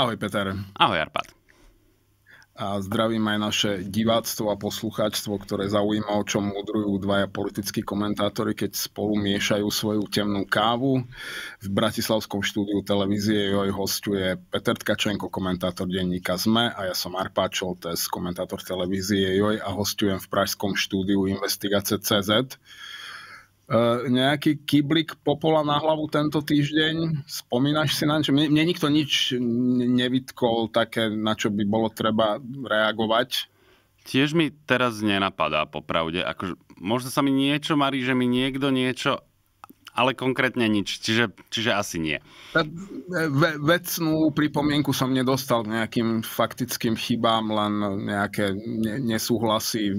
Ahoj Peter. Ahoj Arpad. A zdravím aj naše diváctvo a poslucháčstvo, ktoré zaujíma, o čom mudrujú dvaja politickí komentátori, keď spolu miešajú svoju temnú kávu. V Bratislavskom štúdiu televízie joj hostuje Peter Tkačenko, komentátor denníka ZME a ja som Arpa Čoltes, komentátor televízie joj a hostujem v pražskom štúdiu investigace CZ. E, nejaký kyblik popola na hlavu tento týždeň? Spomínaš si na čo? Mne nikto nič nevytkol také, na čo by bolo treba reagovať. Tiež mi teraz nenapadá popravde. Ako, možno sa mi niečo marí, že mi niekto niečo ale konkrétne nič, čiže, čiže asi nie. E, ve, vecnú pripomienku som nedostal nejakým faktickým chybám, len nejaké ne, nesúhlasy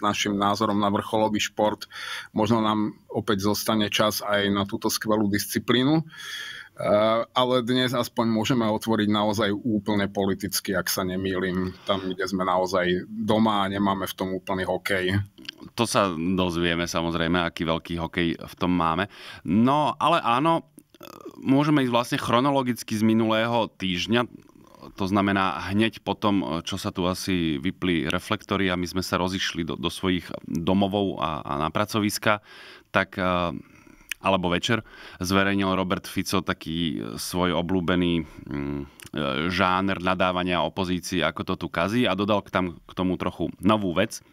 s našim názorom na vrcholový šport. Možno nám opäť zostane čas aj na túto skvelú disciplínu. Uh, Eh, ale dnes aspoň môžeme otvoriť naozaj úplne politicky, ak sa nemýlim, tam, kde sme naozaj doma a nemáme v tom úplný hokej. To sa dozvieme samozrejme, aký veľký hokej v tom máme. No, ale áno, eh, môžeme ísť vlastne chronologicky z minulého týždňa, to znamená hneď po tom, eh, čo sa tu asi vypli reflektory a my sme sa rozišli do, do svojich domovov a, a na pracoviska, tak alebo večer zverejnil Robert Fico taký e, svoj oblúbený mm, e, žáner nadávania opozícii, ako to tu kazí a dodal k, tam, k tomu trochu novú vec,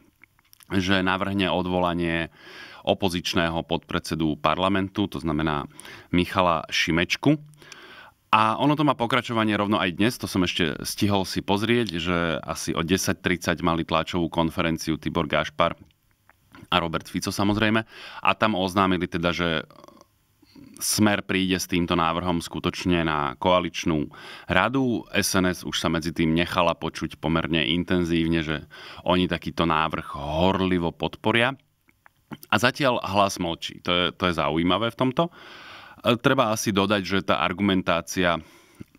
že navrhne odvolanie opozičného podpredsedu parlamentu, to znamená Michala Šimečku. A ono to má pokračovanie rovno aj dnes, to som ešte stihol si pozrieť, že asi o 10.30 mali tlačovú konferenciu Tibor Gášpar a Robert Fico samozrejme. A tam oznámili teda, že Smer príde s týmto návrhom skutočne na koaličnú radu. SNS už sa medzi tým nechala počuť pomerne intenzívne, že oni takýto návrh horlivo podporia. A zatiaľ hlas mlčí. To je, to je zaujímavé v tomto. E, treba asi dodať, že tá argumentácia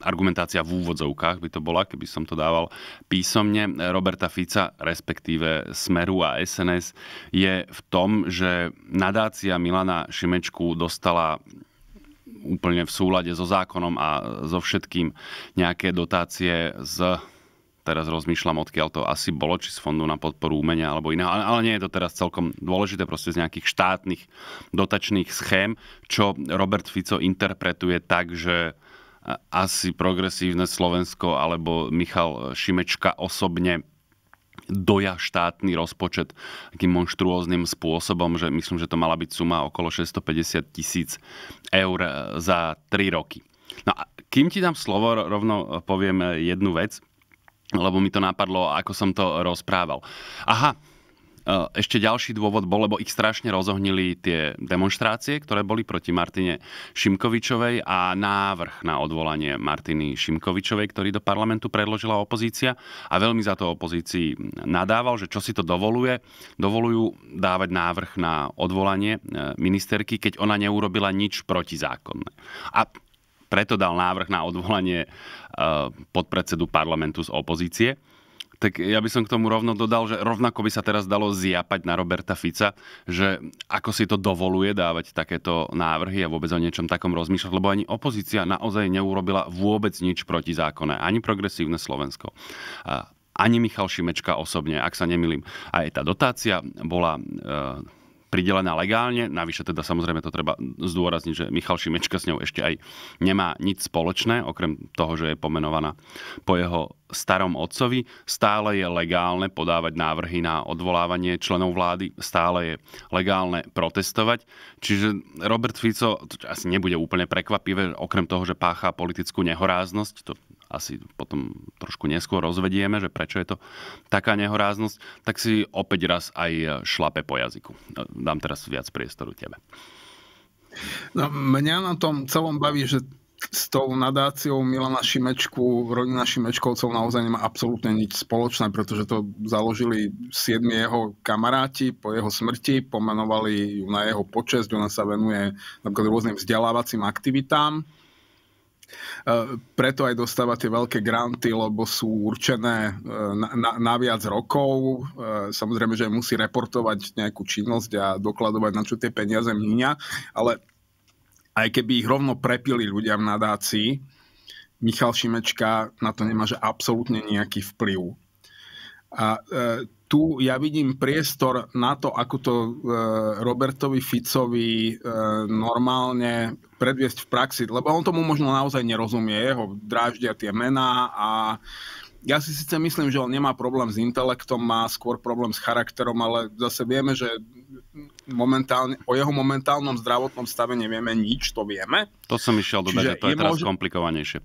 argumentácia v úvodzovkách by to bola, keby som to dával písomne, Roberta Fica, respektíve Smeru a SNS, je v tom, že nadácia Milana Šimečku dostala úplne v súlade so zákonom a so všetkým nejaké dotácie z teraz rozmýšľam, odkiaľ to asi bolo, či z Fondu na podporu umenia alebo iného, ale, ale nie je to teraz celkom dôležité, proste z nejakých štátnych dotačných schém, čo Robert Fico interpretuje tak, že asi progresívne Slovensko alebo Michal Šimečka osobne doja štátny rozpočet takým monštruózným spôsobom, že myslím, že to mala byť suma okolo 650 tisíc eur za 3 roky. No a kým ti dám slovo, rovno poviem jednu vec, lebo mi to napadlo, ako som to rozprával. Aha, E, ešte ďalší dôvod bol, lebo ich strašne rozohnili tie demonstrácie, ktoré boli proti Martine Šimkovičovej a návrh na odvolanie Martiny Šimkovičovej, ktorý do parlamentu predložila opozícia a veľmi za to opozícii nadával, že čo si to dovoluje, dovolujú dávať návrh na odvolanie e, ministerky, keď ona neurobila nič protizákonné. A preto dal návrh na odvolanie e, podpredsedu parlamentu z opozície tak ja by som k tomu rovno dodal, že rovnako by sa teraz dalo zjapať na Roberta Fica, že ako si to dovoluje dávať takéto návrhy a vôbec o niečom takom rozmýšľať, lebo ani opozícia naozaj neurobila vôbec nič proti zákone, ani progresívne Slovensko. Ani Michal Šimečka osobne, ak sa nemilím. Aj tá dotácia bola... E, pridelená legálne. Navyše teda samozrejme to treba zdôrazniť, že Michal Šimečka s ňou ešte aj nemá nič spoločné, okrem toho, že je pomenovaná po jeho starom otcovi. Stále je legálne podávať návrhy na odvolávanie členov vlády, stále je legálne protestovať. Čiže Robert Fico, to asi nebude úplne prekvapivé, okrem toho, že páchá politickú nehoráznosť, to asi potom trošku neskôr rozvedieme, že prečo je to taká nehoráznosť, tak si opäť raz aj šlape po jazyku. Dám teraz viac priestoru tebe. No, mňa na tom celom baví, že s tou nadáciou Milana Šimečku, rodina Šimečkovcov naozaj nemá absolútne nič spoločné, pretože to založili siedmi jeho kamaráti po jeho smrti, pomenovali ju na jeho počesť, ona sa venuje napríklad rôznym vzdelávacím aktivitám E, preto aj dostáva tie veľké granty, lebo sú určené e, na, na, na viac rokov. E, samozrejme, že musí reportovať nejakú činnosť a dokladovať, na čo tie peniaze míňa. Ale aj keby ich rovno prepili ľudia v nadácii, Michal Šimečka na to nemá že absolútne nejaký vplyv. A e, tu ja vidím priestor na to, ako to e, Robertovi Ficovi e, normálne predviesť v praxi, lebo on tomu možno naozaj nerozumie, jeho dráždia tie mená a ja si síce myslím, že on nemá problém s intelektom, má skôr problém s charakterom, ale zase vieme, že momentálne, o jeho momentálnom zdravotnom stave nevieme nič, to vieme. To som išiel dodať, že to je, je teraz mož... komplikovanejšie.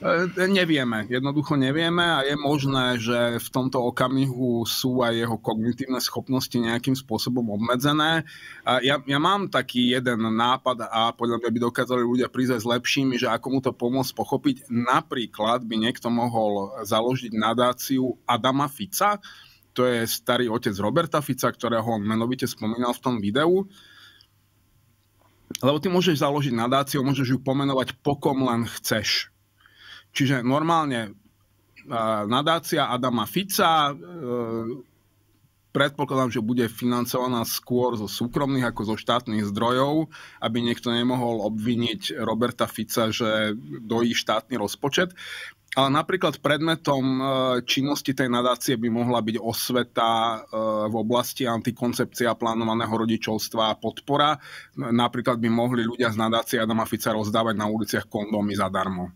E, nevieme, jednoducho nevieme a je možné, že v tomto okamihu sú aj jeho kognitívne schopnosti nejakým spôsobom obmedzené. Ja, ja mám taký jeden nápad a podľa mňa by dokázali ľudia prísť s lepšími, že ako mu to pomôcť pochopiť. Napríklad by niekto mohol založiť nadáciu Adama Fica, to je starý otec Roberta Fica, ktorého on menovite spomínal v tom videu. Lebo ty môžeš založiť nadáciu, môžeš ju pomenovať pokom len chceš Čiže normálne e, nadácia Adama Fica, e, predpokladám, že bude financovaná skôr zo súkromných ako zo štátnych zdrojov, aby niekto nemohol obviniť Roberta Fica, že dojí štátny rozpočet. Ale napríklad predmetom e, činnosti tej nadácie by mohla byť osveta v oblasti antikoncepcia plánovaného rodičovstva a podpora. Napríklad by mohli ľudia z nadácie Adama Fica rozdávať na uliciach kondómy zadarmo.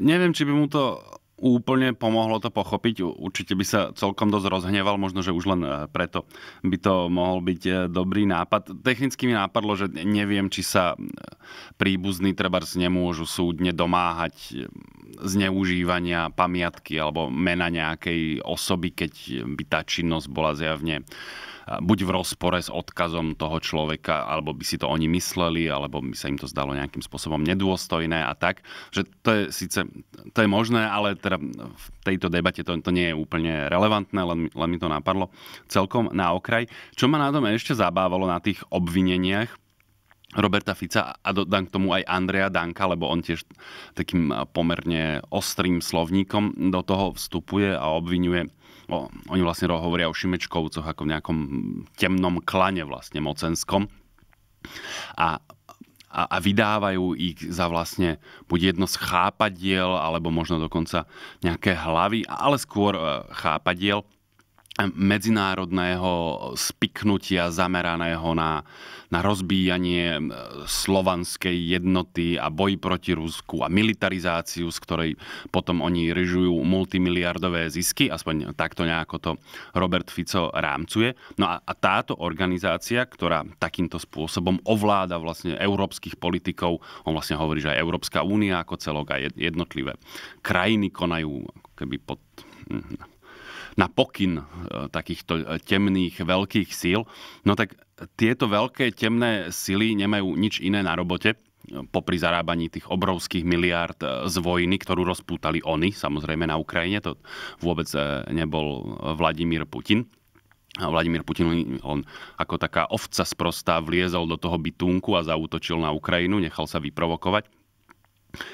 Neviem, či by mu to úplne pomohlo to pochopiť. Určite by sa celkom dosť rozhneval, možno, že už len e, preto by to mohol byť e, dobrý nápad. Technicky mi nápadlo, že neviem, či sa príbuzní trebárs nemôžu súdne domáhať e, zneužívania pamiatky alebo mena nejakej osoby, keď by tá činnosť bola zjavne uh, buď v rozpore s odkazom toho človeka, alebo by si to oni mysleli, alebo by sa im to zdalo nejakým spôsobom nedôstojné a tak. Že to je síce, to je možné, ale teda v tejto debate to, to nie je úplne relevantné, len, len mi to napadlo celkom na okraj. Čo ma na tom ešte zabávalo na tých obvineniach, Roberta Fica a dodám k tomu aj Andrea Danka, lebo on tiež takým pomerne ostrým slovníkom do toho vstupuje a obvinuje o, oni vlastne hovoria o Šimečkovcoch ako v nejakom temnom klane vlastne mocenskom. A a, a vydávajú ich za vlastne buď jedno z chápadiel, alebo možno dokonca nejaké hlavy, ale skôr e, chápadiel medzinárodného spiknutia zameraného na, na rozbíjanie slovanskej jednoty a boj proti Rusku a militarizáciu, z ktorej potom oni ryžujú multimiliardové zisky, aspoň takto nejako to Robert Fico rámcuje. No a, a táto organizácia, ktorá takýmto spôsobom ovláda vlastne európskych politikov, on vlastne hovorí, že aj Európska únia ako celok a jednotlivé krajiny konajú keby pod hm, na pokyn e, takýchto e, temných veľkých síl. No tak tieto veľké temné sily nemajú nič iné na robote, e, popri zarábaní tých obrovských miliárd z vojny, ktorú rozpútali oni, samozrejme na Ukrajine, to vôbec nebol Vladimír Putin. Vladimír Putin, on ako taká ovca sprostá vliezol do toho bytunku a zautočil na Ukrajinu, nechal sa vyprovokovať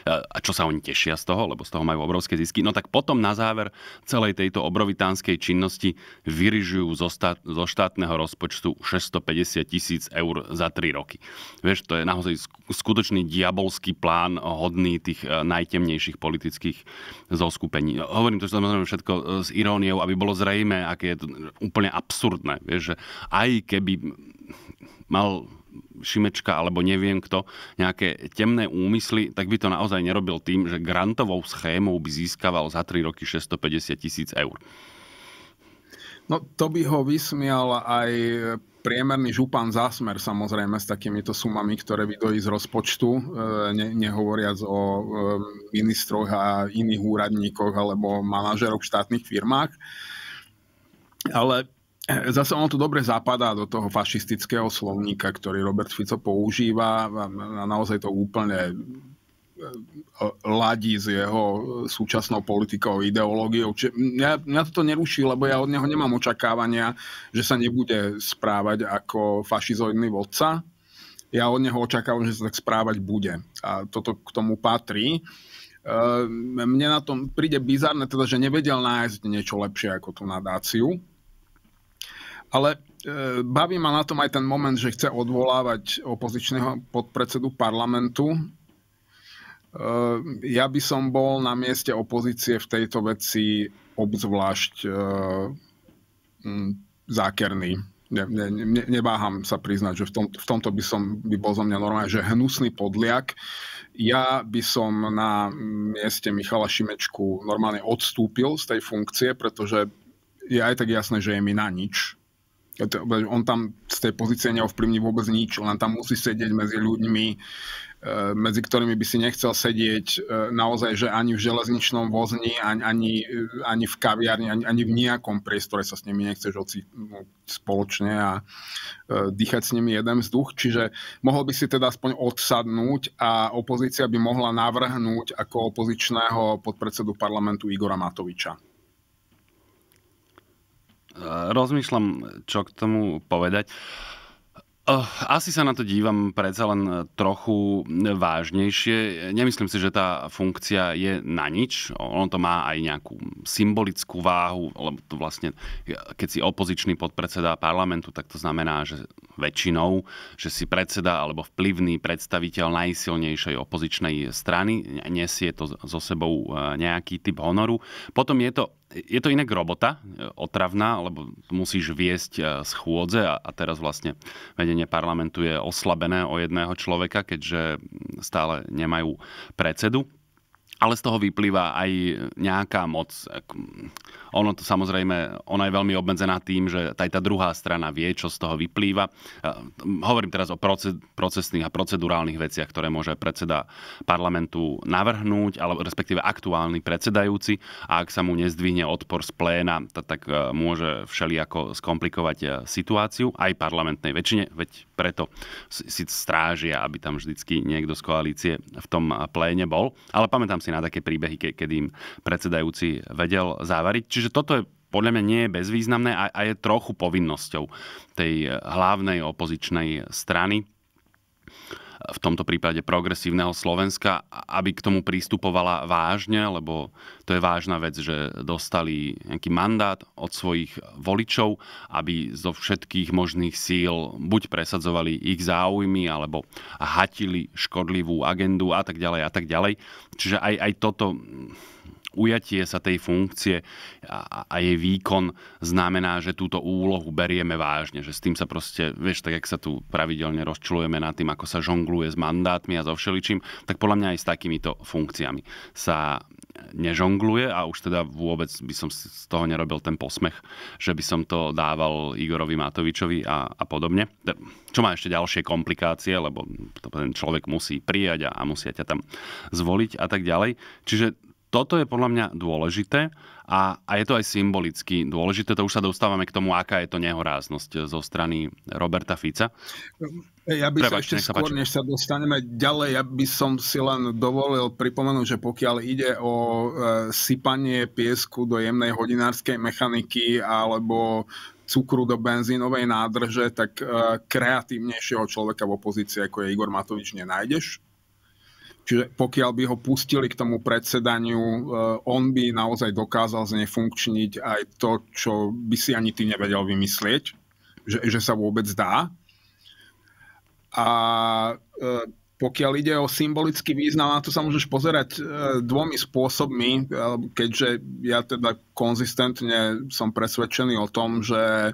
a čo sa oni tešia z toho, lebo z toho majú obrovské zisky, no tak potom na záver celej tejto obrovitánskej činnosti vyrižujú zo, stát, zo štátneho rozpočtu 650 tisíc eur za 3 roky. Vieš, to je naozaj skutočný diabolský plán hodný tých e, najtemnejších politických zoskupení. Hovorím to samozrejme všetko e, s iróniou, aby bolo zrejme, aké je to úplne absurdné. Vieš, že aj keby mal Šimečka alebo neviem kto, nejaké temné úmysly, tak by to naozaj nerobil tým, že grantovou schémou by získaval za 3 roky 650 tisíc eur. No to by ho vysmial aj priemerný župan zásmer samozrejme s takýmito sumami, ktoré dojí z rozpočtu, e, ne, nehovoriac o e, ministroch a iných úradníkoch alebo manažeroch v štátnych firmách. Ale Zase ono to dobre zapadá do toho fašistického slovníka, ktorý Robert Fico používa a naozaj to úplne e, ladí s jeho súčasnou politikou, ideológiou. Čiže mňa, mňa toto neruší, lebo ja od neho nemám očakávania, že sa nebude správať ako fašizoidný vodca. Ja od neho očakávam, že sa tak správať bude. A toto k tomu patrí e, mne na tom príde bizarné, teda, že nevedel nájsť niečo lepšie ako tú nadáciu. Ale e, baví ma na tom aj ten moment, že chce odvolávať opozičného podpredsedu parlamentu. E, ja by som bol na mieste opozície v tejto veci obzvlášť e, zákerný. Ne, ne, ne, nebáham sa priznať, že v, tom, v tomto by som by bol zo mňa normálne, že hnusný podliak. Ja by som na mieste Michala Šimečku normálne odstúpil z tej funkcie, pretože je aj tak jasné, že je mi na nič on tam z tej pozície neovplyvní vôbec nič, len tam musí sedieť medzi ľuďmi, e, medzi ktorými by si nechcel sedieť e, naozaj, že ani v železničnom vozni, ani, ani, e, ani v kaviarni, ani, ani v nejakom priestore sa s nimi nechceš ocitnúť spoločne a dýchať s nimi jeden vzduch. Čiže mohol by si teda aspoň odsadnúť a opozícia by mohla navrhnúť ako opozičného podpredsedu parlamentu Igora Matoviča. Eh, rozmýšľam, čo k tomu povedať. Eh, asi sa na to dívam predsa len eh, trochu vážnejšie. Nemyslím si, že tá funkcia je na nič. Ono to má aj nejakú symbolickú váhu, lebo to vlastne, keď si opozičný podpredseda parlamentu, tak to znamená, že väčšinou, že si predseda alebo vplyvný predstaviteľ najsilnejšej opozičnej strany, nesie to so sebou nejaký typ honoru. Potom je to je to inak robota e, otravná, lebo musíš viesť e, schôdze a, a teraz vlastne vedenie parlamentu je oslabené o jedného človeka, keďže stále nemajú predsedu ale z toho vyplýva aj nejaká moc. Ono to samozrejme, ona je veľmi obmedzená tým, že aj tá druhá strana vie, čo z toho vyplýva. Hovorím teraz o procesných a procedurálnych veciach, ktoré môže predseda parlamentu navrhnúť, alebo respektíve aktuálny predsedajúci. A ak sa mu nezdvihne odpor z pléna, tak e, môže všelijako skomplikovať e, situáciu aj parlamentnej väčšine, veď preto si strážia, aby tam vždycky niekto z koalície v tom e, pléne bol. Ale pamätám si na také príbehy, ke, keď im predsedajúci vedel závariť. Čiže toto je podľa mňa nie je bezvýznamné a, a je trochu povinnosťou tej eh, hlavnej opozičnej strany v tomto prípade progresívneho Slovenska, aby k tomu prístupovala vážne, lebo to je vážna vec, že dostali nejaký mandát od svojich voličov, aby zo všetkých možných síl buď presadzovali ich záujmy, alebo hatili škodlivú agendu a tak ďalej a tak ďalej. Čiže aj, aj toto ujatie sa tej funkcie a, a jej výkon znamená, že túto úlohu berieme vážne, že s tým sa proste, vieš, tak jak sa tu pravidelne rozčulujeme nad tým, ako sa žongluje s mandátmi a so všeličím, tak podľa mňa aj s takýmito funkciami sa nežongluje a už teda vôbec by som z toho nerobil ten posmech, že by som to dával Igorovi Matovičovi a, a podobne. Čo má ešte ďalšie komplikácie, lebo to ten človek musí prijať a, a musia ťa tam zvoliť a tak ďalej. Čiže toto je podľa mňa dôležité a, a je to aj symbolicky dôležité. To už sa dostávame k tomu, aká je to nehoráznosť zo strany Roberta Fica. Ja by Prebač, sa ešte skôr, než sa dostaneme ďalej, ja by som si len dovolil pripomenúť, že pokiaľ ide o e, sypanie piesku do jemnej hodinárskej mechaniky alebo cukru do benzínovej nádrže, tak e, kreatívnejšieho človeka v opozícii, ako je Igor Matovič, nenájdeš Čiže pokiaľ by ho pustili k tomu predsedaniu, e, on by naozaj dokázal znefunkčniť aj to, čo by si ani ty nevedel vymyslieť, že, že sa vôbec dá. A e, pokiaľ ide o symbolický význam, na to sa môžeš pozerať e, dvomi spôsobmi, keďže ja teda konzistentne som presvedčený o tom, že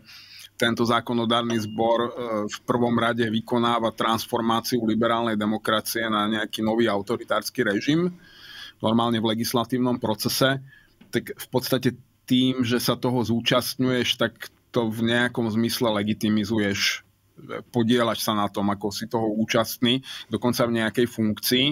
tento zákonodárny zbor e, v prvom rade vykonáva transformáciu liberálnej demokracie na nejaký nový autoritársky režim, normálne v legislatívnom procese, tak v podstate tým, že sa toho zúčastňuješ, tak to v nejakom zmysle legitimizuješ, e, podielaš sa na tom, ako si toho účastný, dokonca v nejakej funkcii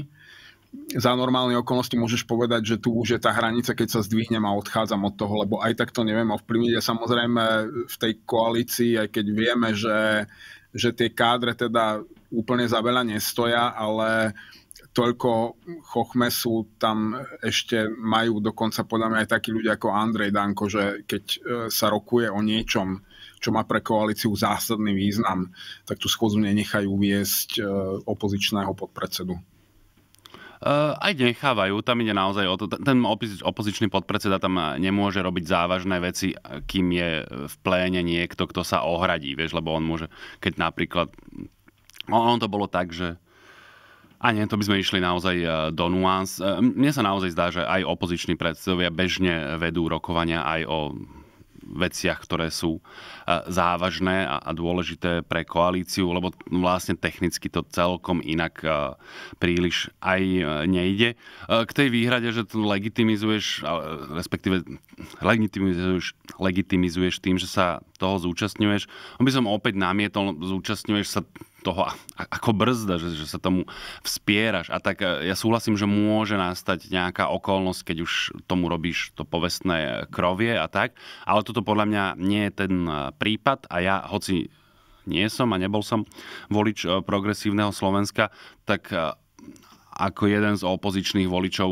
za normálne okolnosti môžeš povedať, že tu už je tá hranica, keď sa zdvihnem a odchádzam od toho, lebo aj tak to neviem ovplyvniť. A samozrejme e, v tej koalícii, aj keď vieme, že, že tie kádre teda úplne za veľa nestoja, ale toľko chochmesu tam ešte majú dokonca podľa mňa aj takí ľudia ako Andrej Danko, že keď e, sa rokuje o niečom, čo má pre koalíciu zásadný význam, tak tú schôdzu nenechajú viesť e, opozičného podpredsedu. Eh, aj nechávajú, tam ide naozaj o to, ten opozičný podpredseda tam eh, nemôže robiť závažné veci, eh, kým je v pléne niekto, kto sa ohradí, vieš, lebo on môže, keď napríklad, on to bolo tak, že a nie, to by sme išli naozaj do nuans. Mne sa naozaj zdá, že aj opoziční predsedovia bežne vedú rokovania aj o veciach, ktoré sú uh, závažné a dôležité pre koalíciu, lebo vlastne technicky to celkom inak príliš aj e, nejde. E, k tej výhrade, že to legitimizuješ, respektíve legitimizuješ, legitimizuješ tým, že sa toho zúčastňuješ, by som opäť namietol, zúčastňuješ sa toho ako brzda, že, že sa tomu vspieraš. A tak e, ja súhlasím, že môže nastať nejaká okolnosť, keď už tomu robíš to povestné krovie a tak, ale toto podľa mňa nie je ten prípad a ja, hoci nie som a nebol som volič eh, progresívneho Slovenska, tak eh, ako jeden z opozičných voličov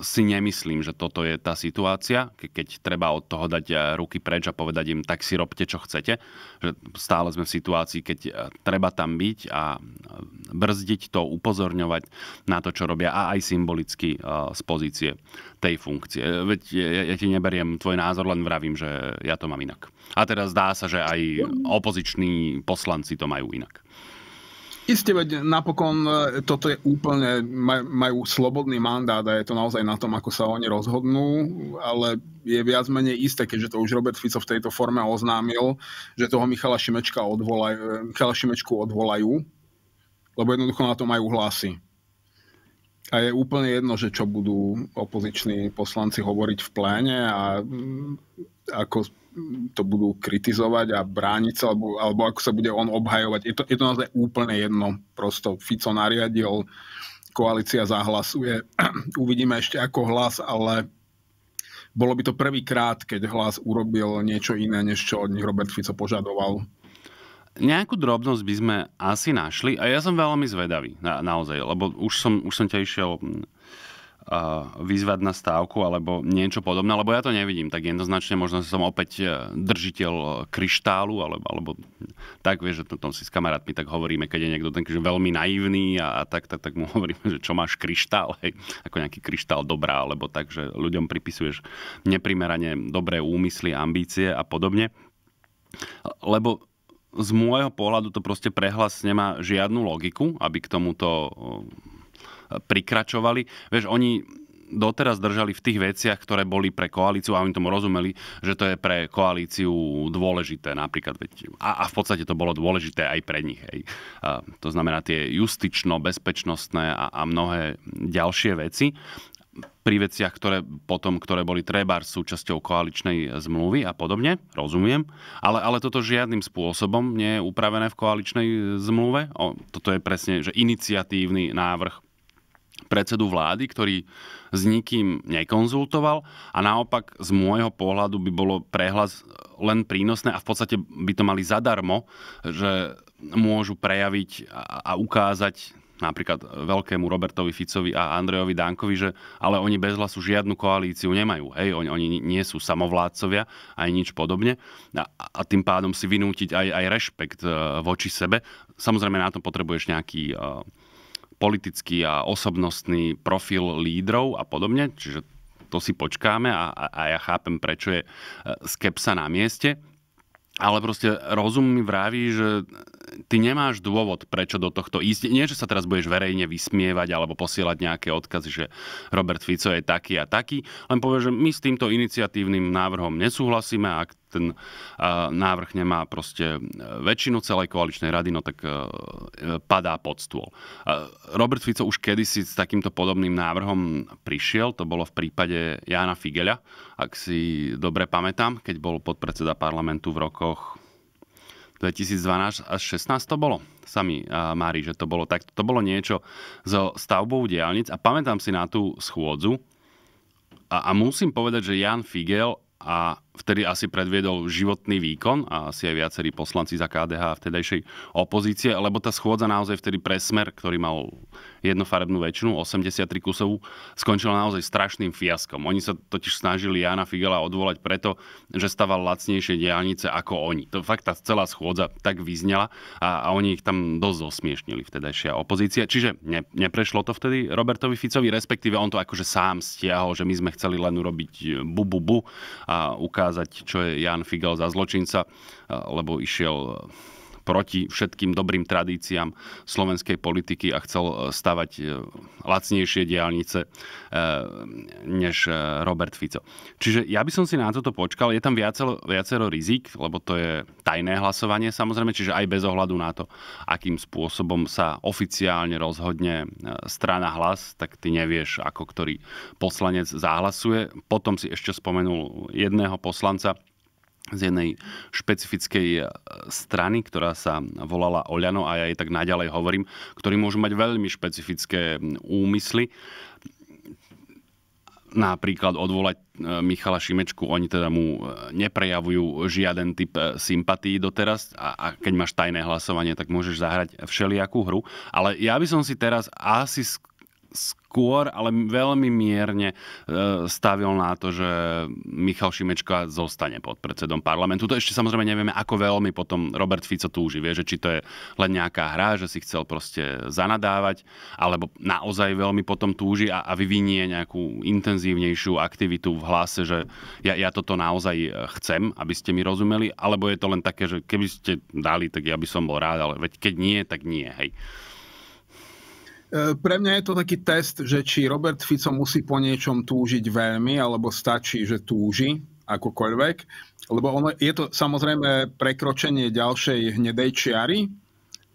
si nemyslím, že toto je tá situácia, keď treba od toho dať eh, ruky preč a povedať im, tak si robte, čo chcete. Že stále sme v situácii, keď eh, treba tam byť a eh, brzdiť to, upozorňovať na to, čo robia a aj symbolicky z pozície tej funkcie. Veď ja, ja ti neberiem tvoj názor, len vravím, že ja to mám inak. A teda zdá sa, že aj opoziční poslanci to majú inak. Isté, veď napokon e, toto je úplne, maj, majú slobodný mandát a je to naozaj na tom, ako sa oni rozhodnú, ale je viac menej isté, keďže to už Robert Fico v tejto forme oznámil, že toho Michala, Šimečka odvolaj, e, Michala Šimečku odvolajú, lebo jednoducho na to majú hlasy. A je úplne jedno, že čo budú opoziční poslanci hovoriť v pléne a ako to budú kritizovať a brániť sa, alebo, alebo ako sa bude on obhajovať. Je to, je to naozaj úplne jedno. Prosto Fico nariadil, koalícia zahlasuje. Uvidíme ešte ako hlas, ale bolo by to prvýkrát, keď hlas urobil niečo iné, než čo od nich Robert Fico požadoval. Nejakú drobnosť by sme asi našli a ja som veľmi zvedavý, na, naozaj, lebo už som, už som ťa išiel hm, vyzvať na stávku alebo niečo podobné, lebo ja to nevidím, tak jednoznačne možno som opäť e, držiteľ e, kryštálu, alebo, alebo tak vieš, že to, tom si s kamarátmi tak hovoríme, keď je niekto ten, že veľmi naivný a, a tak, tak, tak mu hovoríme, že čo máš kryštál, hej, ako nejaký kryštál dobrá, alebo tak, že ľuďom pripisuješ neprimerane dobré úmysly, ambície a podobne. Lebo z môjho pohľadu to proste prehlas nemá žiadnu logiku, aby k tomuto prikračovali. Vieš, oni doteraz držali v tých veciach, ktoré boli pre koalíciu a oni tomu rozumeli, že to je pre koalíciu dôležité napríklad. Veď, a, a v podstate to bolo dôležité aj pre nich. Hej. A, to znamená tie justično-bezpečnostné a, a mnohé ďalšie veci pri veciach, ktoré potom, ktoré boli treba súčasťou koaličnej zmluvy a podobne, rozumiem, ale, ale toto žiadnym spôsobom nie je upravené v koaličnej zmluve. O, toto je presne že iniciatívny návrh predsedu vlády, ktorý s nikým nekonzultoval a naopak z môjho pohľadu by bolo prehlas len prínosné a v podstate by to mali zadarmo, že môžu prejaviť a ukázať napríklad veľkému Robertovi Ficovi a Andrejovi Dankovi, že ale oni bez hlasu žiadnu koalíciu nemajú. Hej, oni, oni nie sú samovládcovia, aj nič podobne. A, a tým pádom si vynútiť aj, aj rešpekt e, voči sebe. Samozrejme, na to potrebuješ nejaký e, politický a osobnostný profil lídrov a podobne, čiže to si počkáme a, a, a ja chápem, prečo je e, skepsa na mieste. Ale proste rozum mi vraví, že ty nemáš dôvod, prečo do tohto ísť. Nie, že sa teraz budeš verejne vysmievať alebo posielať nejaké odkazy, že Robert Fico je taký a taký, len povie, že my s týmto iniciatívnym návrhom nesúhlasíme a ak ten návrh nemá proste e, väčšinu celej koaličnej rady, no tak e, e, padá pod stôl. Robert Fico už kedysi s takýmto podobným návrhom prišiel, to bolo v prípade Jána Figeľa, ak si dobre pamätám, keď bol podpredseda parlamentu v rokoch 2012 až 16 to bolo. Sami Mári, že to bolo tak. To bolo niečo so stavbou diálnic a pamätám si na tú schôdzu a, a musím povedať, že Jan Figel a vtedy asi predviedol životný výkon a asi aj viacerí poslanci za KDH a vtedajšej opozície, lebo tá schôdza naozaj vtedy presmer, ktorý mal jednofarebnú väčšinu, 83 kusovú, skončila naozaj strašným fiaskom. Oni sa totiž snažili Jana Figela odvolať preto, že staval lacnejšie diálnice ako oni. To fakt tá celá schôdza tak vyznela a, a oni ich tam dosť osmiešnili vtedajšia opozícia. Čiže ne, neprešlo to vtedy Robertovi Ficovi, respektíve on to akože sám stiahol, že my sme chceli len urobiť e, bu, bu, bu a ukázať, čo je Jan Figel za zločinca, lebo išiel proti všetkým dobrým tradíciám slovenskej politiky a chcel e, stavať e, lacnejšie diálnice e, než Robert Fico. Čiže ja by som si na toto počkal. Je tam viacero, viacero rizik, lebo to je tajné hlasovanie samozrejme, čiže aj bez ohľadu na to, akým spôsobom sa oficiálne rozhodne strana hlas, tak ty nevieš, ako ktorý poslanec zahlasuje. Potom si ešte spomenul jedného poslanca, z jednej špecifickej e, strany, ktorá sa volala Oľano a ja jej tak naďalej hovorím, ktorí môžu mať veľmi špecifické úmysly. Napríklad odvolať e, Michala Šimečku, oni teda mu e, neprejavujú žiaden typ sympatí doteraz a, a keď máš tajné hlasovanie, tak môžeš zahrať všelijakú hru. Ale ja by som si teraz asi skôr, ale veľmi mierne e, stavil na to, že Michal Šimečka zostane pod predsedom parlamentu. To ešte samozrejme nevieme, ako veľmi potom Robert Fico túži. Vie, že či to je len nejaká hra, že si chcel proste zanadávať, alebo naozaj veľmi potom túži a, a vyvinie nejakú intenzívnejšiu aktivitu v hlase, že ja, ja toto naozaj e, chcem, aby ste mi rozumeli, alebo je to len také, že keby ste dali, tak ja by som bol rád, ale veď keď nie, tak nie, hej. Eh, pre mňa je to taký test, že či Robert Fico musí po niečom túžiť veľmi, alebo stačí, že túži akokoľvek. Lebo ono, je to samozrejme prekročenie ďalšej hnedej čiary,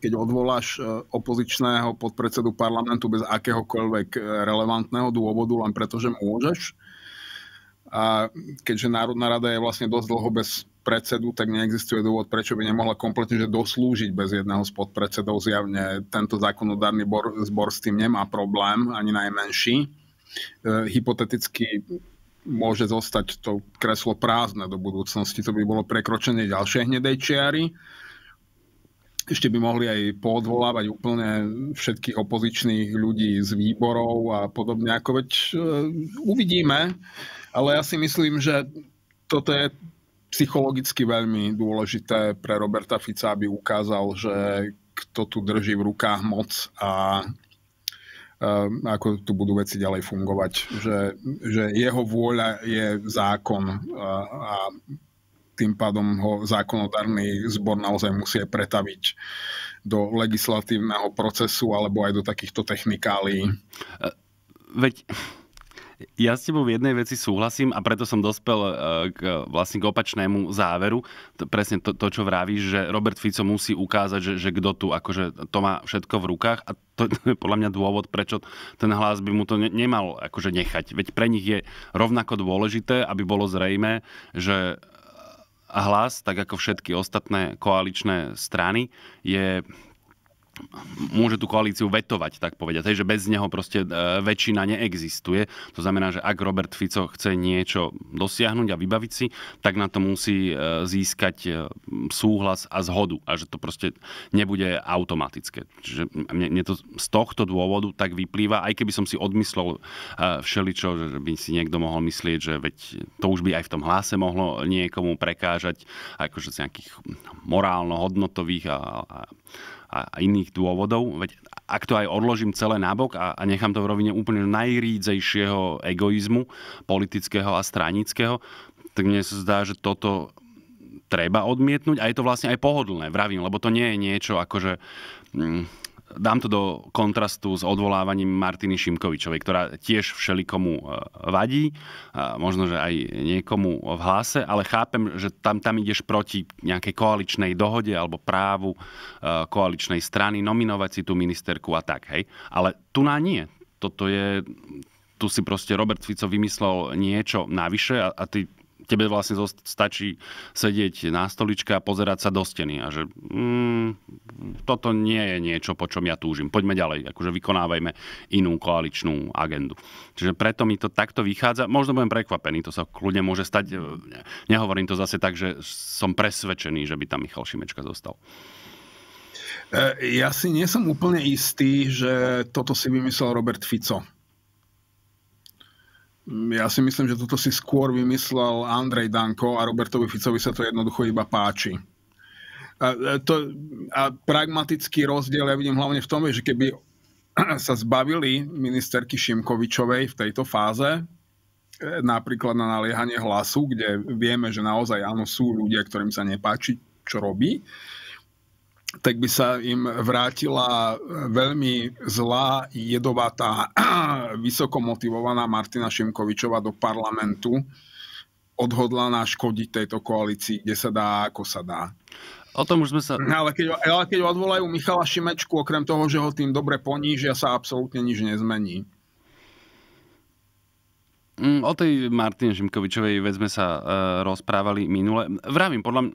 keď odvoláš eh, opozičného podpredsedu parlamentu bez akéhokoľvek eh, relevantného dôvodu, len preto, že môžeš. A keďže Národná rada je vlastne dosť dlho bez podpredsedu, tak neexistuje dôvod, prečo by nemohla kompletne že doslúžiť bez jedného z podpredsedov. Zjavne tento zákonodárny bor, zbor s tým nemá problém, ani najmenší. E, hypoteticky môže zostať to kreslo prázdne do budúcnosti. To by bolo prekročenie ďalšej hnedej čiary. Ešte by mohli aj poodvolávať úplne všetkých opozičných ľudí z výborov a podobne. Ako veď e, uvidíme, ale ja si myslím, že toto je psychologicky veľmi dôležité pre Roberta Fica, aby ukázal, že kto tu drží v rukách moc a ako tu budú veci ďalej fungovať. Že, že jeho vôľa je zákon a, a tým pádom ho zákonodárny zbor naozaj musí pretaviť do legislatívneho procesu alebo aj do takýchto technikálií. Veď ja s tebou v jednej veci súhlasím a preto som dospel e, k, vlastne k opačnému záveru. Presne to, to, čo vravíš, že Robert Fico musí ukázať, že, že kto tu akože to má všetko v rukách a to je podľa mňa dôvod, prečo ten hlas by mu to ne- nemal akože nechať. Veď pre nich je rovnako dôležité, aby bolo zrejme, že e, hlas, tak ako všetky ostatné koaličné strany, je môže tú koalíciu vetovať, tak povedať. Hej, že bez neho proste e, väčšina neexistuje. To znamená, že ak Robert Fico chce niečo dosiahnuť a vybaviť si, tak na to musí e, získať e, súhlas a zhodu. A že to proste nebude automatické. Čiže mne, mne to z tohto dôvodu tak vyplýva, aj keby som si odmyslel všeličo, že by si niekto mohol myslieť, že veď to už by aj v tom hlase mohlo niekomu prekážať, akože z nejakých morálno-hodnotových a, a a iných dôvodov. Veď ak to aj odložím celé nabok a, a nechám to v rovine úplne najrídzejšieho egoizmu politického a stranického, tak mne sa zdá, že toto treba odmietnúť a je to vlastne aj pohodlné, vravím, lebo to nie je niečo akože... Mm, dám to do kontrastu s odvolávaním Martiny Šimkovičovej, ktorá tiež všelikomu e, vadí, možno, že aj niekomu v hlase, ale chápem, že tam, tam ideš proti nejakej koaličnej dohode alebo právu e, koaličnej strany nominovať si tú ministerku a tak, hej. Ale tu na nie. Toto je, tu si proste Robert Fico vymyslel niečo navyše a, a ty tebe vlastne stačí sedieť na stoličke a pozerať sa do steny a že mm, toto nie je niečo, po čom ja túžim. Poďme ďalej, akože vykonávajme inú koaličnú agendu. Čiže preto mi to takto vychádza. Možno budem prekvapený, to sa kľudne môže stať. Nehovorím to zase tak, že som presvedčený, že by tam Michal Šimečka zostal. E, ja si nie som úplne istý, že toto si vymyslel Robert Fico Mm, ja si myslím, že toto si skôr vymyslel Andrej Danko a Robertovi Ficovi sa to jednoducho iba páči. A, to, a pragmatický rozdiel ja vidím hlavne v tom, že keby sa zbavili ministerky Šimkovičovej v tejto fáze, e, napríklad na naliehanie hlasu, kde vieme, že naozaj áno, sú ľudia, ktorým sa nepáči, čo robí, tak by sa im vrátila eh, veľmi zlá, jedovatá, vysoko motivovaná Martina Šimkovičová do parlamentu, odhodlaná škodiť tejto koalícii, kde sa dá, ako sa dá. O tom už sme sa... No, ale keď, ale keď odvolajú Michala Šimečku, okrem toho, že ho tým dobre ponížia, sa absolútne nič nezmení. Mm, o tej Martine Žimkovičovej vec sme sa uh, rozprávali minule. Vravím, podľa mňa,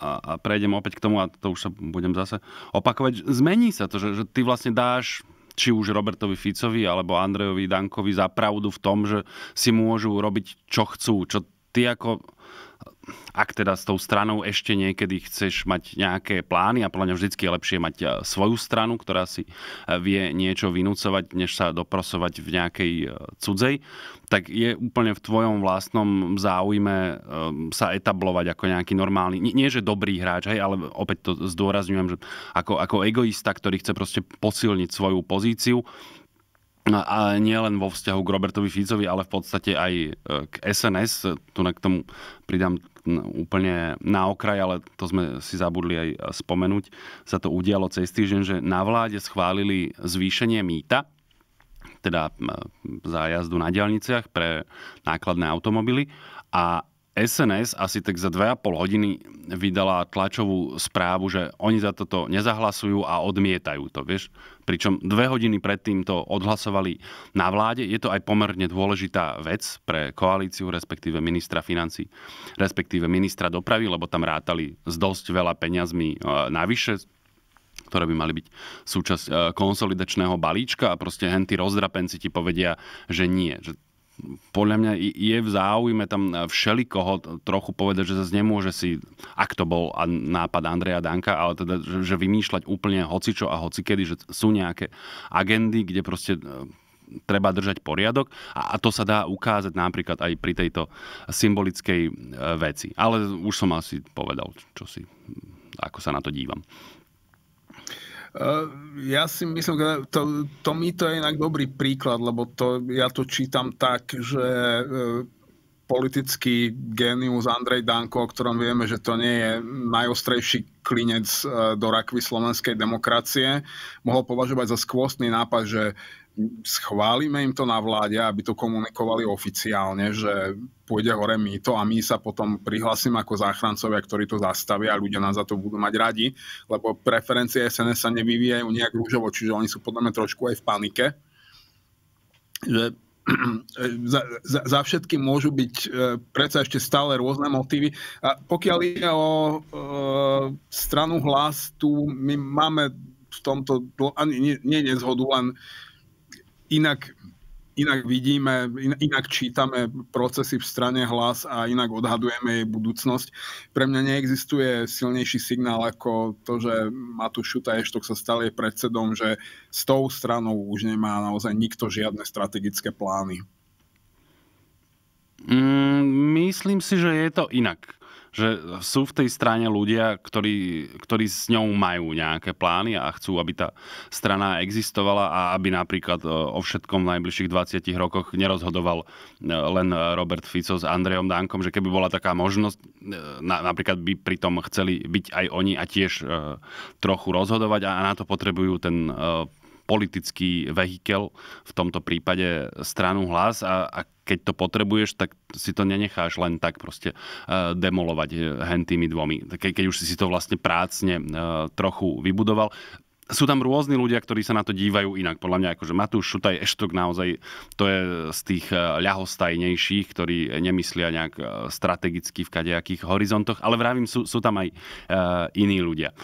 a, a prejdem opäť k tomu, a to už sa budem zase opakovať, zmení sa to, že, že ty vlastne dáš či už Robertovi Ficovi alebo Andrejovi Dankovi za pravdu v tom, že si môžu robiť čo chcú, čo ty ako ak teda s tou stranou ešte niekedy chceš mať nejaké plány a podľa mňa vždycky je lepšie mať e, svoju stranu, ktorá si e, vie niečo vynúcovať, než sa doprosovať v nejakej e, cudzej, tak je úplne v tvojom vlastnom záujme sa etablovať ako nejaký normálny, nie, nie že dobrý hráč, hej, ale opäť to zdôrazňujem, že ako, ako egoista, ktorý chce proste posilniť svoju pozíciu, No a nie len vo vzťahu k Robertovi Ficovi, ale v podstate aj e, k SNS. Tu k tomu pridám úplne na okraj, ale to sme si zabudli aj e, spomenúť. Sa to udialo cez týždeň, že na vláde schválili zvýšenie mýta, teda zájazdu na diaľniciach pre nákladné automobily a SNS asi tak za 2,5 hodiny vydala tlačovú správu, že oni za toto nezahlasujú a odmietajú to, vieš pričom dve hodiny predtým to odhlasovali na vláde. Je to aj pomerne dôležitá vec pre koalíciu, respektíve ministra financí, respektíve ministra dopravy, lebo tam rátali s dosť veľa peniazmi e, navyše, ktoré by mali byť súčasť e, konsolidačného balíčka a proste Henty rozdrapenci ti povedia, že nie. Že podľa mňa je v záujme tam všelikoho trochu povedať, že zase nemôže si, ak to bol nápad Andreja Danka, ale teda, že, že vymýšľať úplne hocičo a hocikedy, že sú nejaké agendy, kde proste e, treba držať poriadok a, a to sa dá ukázať napríklad aj pri tejto symbolickej e, veci. Ale už som asi povedal, čo si, ako sa na to dívam. Eh, ja si myslím, že to, to mi to je inak dobrý príklad, lebo to, ja to čítam tak, že eh, politický génius Andrej Danko, o ktorom vieme, že to nie je najostrejší klinec eh, do rakvy slovenskej demokracie, mohol považovať za skvostný nápad, že schválime im to na vláde, aby to komunikovali oficiálne, že pôjde hore mýto a my sa potom prihlasím ako záchrancovia, ktorí to zastavia a ľudia nás za to budú mať radi, lebo preferencie SNS sa nevyvíjajú nejak rúžovo, čiže oni sú podľa mňa trošku aj v panike. Že za, za, za všetky môžu byť e, predsa ešte stále rôzne motívy. A pokiaľ ide o e, stranu hlas, tu my máme v tomto, ani nie, nie nezhodu, len inak, inak vidíme, inak čítame procesy v strane hlas a inak odhadujeme jej budúcnosť. Pre mňa neexistuje silnejší signál ako to, že Matúš Šuta Eštok sa stal jej predsedom, že s tou stranou už nemá naozaj nikto žiadne strategické plány. Mm, myslím si, že je to inak že sú v tej strane ľudia, ktorí, ktorí s ňou majú nejaké plány a chcú, aby tá strana existovala a aby napríklad e, o všetkom v najbližších 20 rokoch nerozhodoval e, len Robert Fico s Andrejom Dankom, že keby bola taká možnosť, e, napríklad by pritom chceli byť aj oni a tiež trochu rozhodovať a na to potrebujú ten politický vehikel, v tomto prípade stranu hlas a, a keď to potrebuješ, tak si to nenecháš len tak proste e, demolovať e, hen tými dvomi. Ke, keď už si to vlastne prácne e, trochu vybudoval sú tam rôzni ľudia, ktorí sa na to dívajú inak. Podľa mňa akože Matúš Šutaj Eštok naozaj to je z tých e, ľahostajnejších, ktorí nemyslia nejak e, strategicky v kadejakých horizontoch, ale vravím, sú, sú tam aj e, iní ľudia.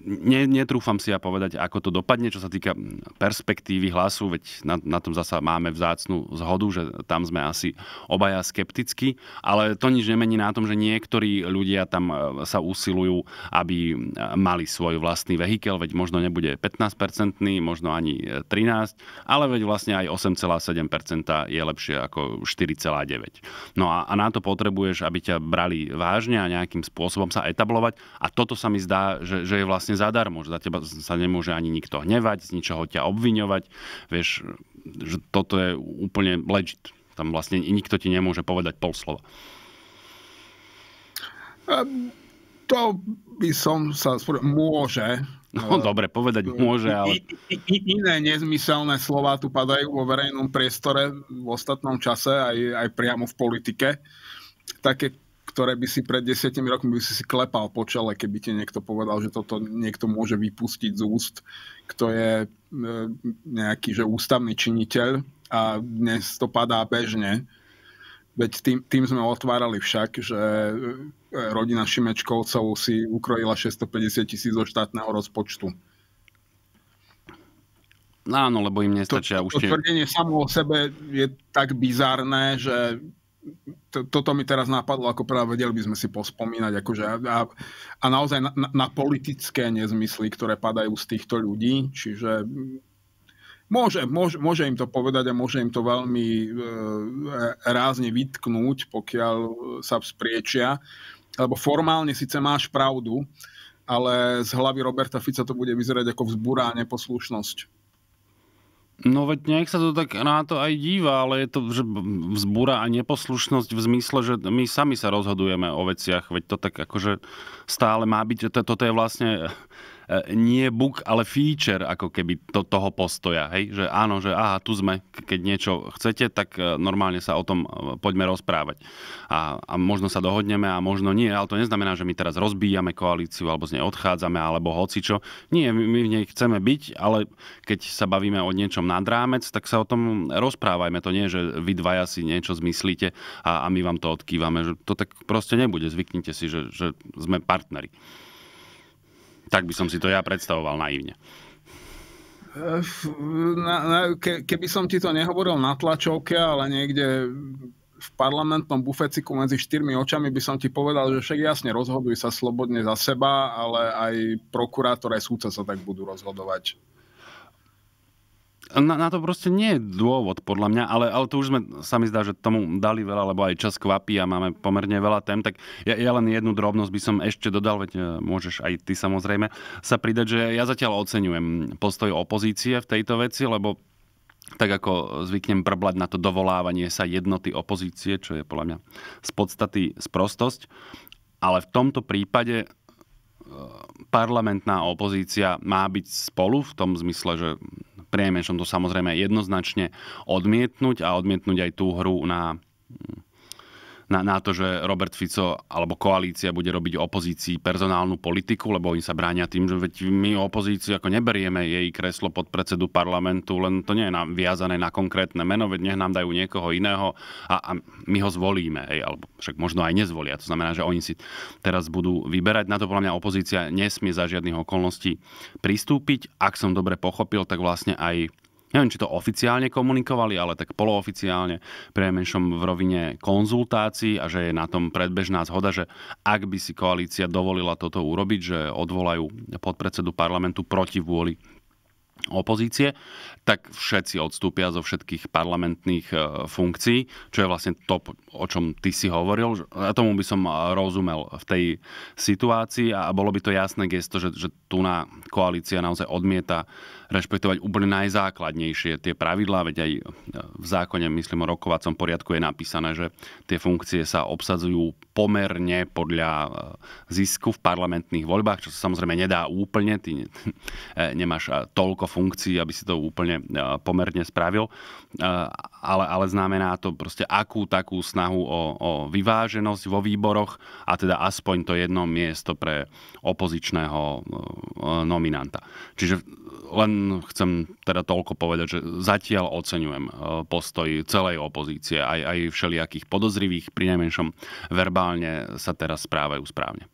Ne, netrúfam si ja povedať, ako to dopadne, čo sa týka perspektívy hlasu, veď na, na tom zasa máme vzácnu zhodu, že tam sme asi obaja skeptickí, ale to nič nemení na tom, že niektorí ľudia tam sa usilujú, aby mali svoj vlastný vehikel, veď možno ne nebude 15-percentný, možno ani 13, e, ale veď vlastne aj 8,7% je lepšie ako 4,9. No a, a na to potrebuješ, aby ťa brali vážne a nejakým spôsobom sa etablovať a toto sa mi zdá, že, že je vlastne zadarmo, že za teba sa nemôže ani nikto hnevať, z ničoho ťa obviňovať, vieš, že toto je úplne legit. Tam vlastne nikto ti nemôže povedať pol slova. Um to by som sa spôr... môže, No eh, dobre, povedať eh, môže, ale... I, i, iné nezmyselné slova tu padajú vo verejnom priestore v ostatnom čase, aj, aj priamo v politike. Také, ktoré by si pred desiatimi rokmi by si si klepal po čele, keby ti niekto povedal, že toto niekto môže vypustiť z úst, kto je eh, nejaký že ústavný činiteľ a dnes to padá bežne Veď tým, tým sme otvárali však, že e, rodina Šimečkovcov si ukrojila 650 tisíc zo štátneho rozpočtu. No áno, lebo im nestačia to, už tie... To tvrdenie samo o sebe je tak bizarné, že to, toto mi teraz napadlo, ako práve vedeli by sme si pospomínať. Akože a, a naozaj na, na politické nezmysly, ktoré padajú z týchto ľudí. Čiže Môže, môže, môže im to povedať a môže im to veľmi e, rázne vytknúť, pokiaľ eh, sa vzpriečia. Lebo formálne síce máš pravdu, ale z hlavy Roberta Fica to bude vyzerať ako a neposlušnosť. No veď nech sa to tak na to aj díva, ale je to že vzbúra a neposlušnosť v zmysle, že my sami sa rozhodujeme o veciach, veď to tak akože stále má byť, toto to je vlastne E, nie book, ale feature ako keby to, toho postoja. Hej? Že áno, že aha, tu sme, keď niečo chcete, tak e, normálne sa o tom e, poďme rozprávať. A, a možno sa dohodneme a možno nie, ale to neznamená, že my teraz rozbíjame koalíciu alebo z nej odchádzame alebo hocičo. Nie, my, my v nej chceme byť, ale keď sa bavíme o niečom nad rámec, tak sa o tom rozprávajme. To nie, že vy dvaja si niečo zmyslíte a, a my vám to odkývame. Že to tak proste nebude. Zvyknite si, že, že sme partneri. Tak by som si to ja predstavoval naivne. Na, na, ke, keby som ti to nehovoril na tlačovke, ale niekde v parlamentnom bufeciku medzi štyrmi očami by som ti povedal, že však jasne rozhoduj sa slobodne za seba, ale aj prokurátor aj súdca sa tak budú rozhodovať na, na to proste nie je dôvod, podľa mňa, ale, ale to už sme, sa mi zdá, že tomu dali veľa, lebo aj čas kvapí a máme pomerne veľa tém, tak ja, ja len jednu drobnosť by som ešte dodal, veď e, môžeš aj ty samozrejme sa pridať, že ja zatiaľ oceňujem postoj opozície v tejto veci, lebo tak ako zvyknem brblať na to dovolávanie sa jednoty opozície, čo je podľa mňa z podstaty sprostosť. Ale v tomto prípade e, parlamentná opozícia má byť spolu v tom zmysle, že priemešom to samozrejme jednoznačne odmietnúť a odmietnúť aj tú hru na na, na to, že Robert Fico alebo koalícia bude robiť opozícii personálnu politiku, lebo oni sa bránia tým, že veď my opozíciu ako neberieme jej kreslo pod predsedu parlamentu, len to nie je nám viazané na konkrétne meno, veď nech nám dajú niekoho iného a, a my ho zvolíme, hej, alebo však možno aj nezvolia. To znamená, že oni si teraz budú vyberať. Na to podľa mňa opozícia nesmie za žiadnych okolností pristúpiť. Ak som dobre pochopil, tak vlastne aj neviem, či to oficiálne komunikovali, ale tak polooficiálne, menšom v rovine konzultácií a že je na tom predbežná zhoda, že ak by si koalícia dovolila toto urobiť, že odvolajú podpredsedu parlamentu proti vôli opozície, tak všetci odstúpia zo všetkých parlamentných e, funkcií, čo je vlastne to, o čom ty si hovoril. A tomu by som e, rozumel v tej situácii a bolo by to jasné gesto, že, že tu na koalícia naozaj odmieta rešpektovať úplne najzákladnejšie tie pravidlá, veď aj e, v zákone, myslím, o rokovacom poriadku je napísané, že tie funkcie sa obsadzujú pomerne podľa e, zisku v parlamentných voľbách, čo sa samozrejme nedá úplne, ty e, nemáš toľko funkcií, aby si to úplne pomerne spravil, ale, ale znamená to proste akú takú snahu o, o vyváženosť vo výboroch a teda aspoň to jedno miesto pre opozičného nominanta. Čiže len chcem teda toľko povedať, že zatiaľ oceňujem e, postoj celej opozície, aj, aj všelijakých podozrivých, pri najmenšom verbálne sa teraz správajú správne. E,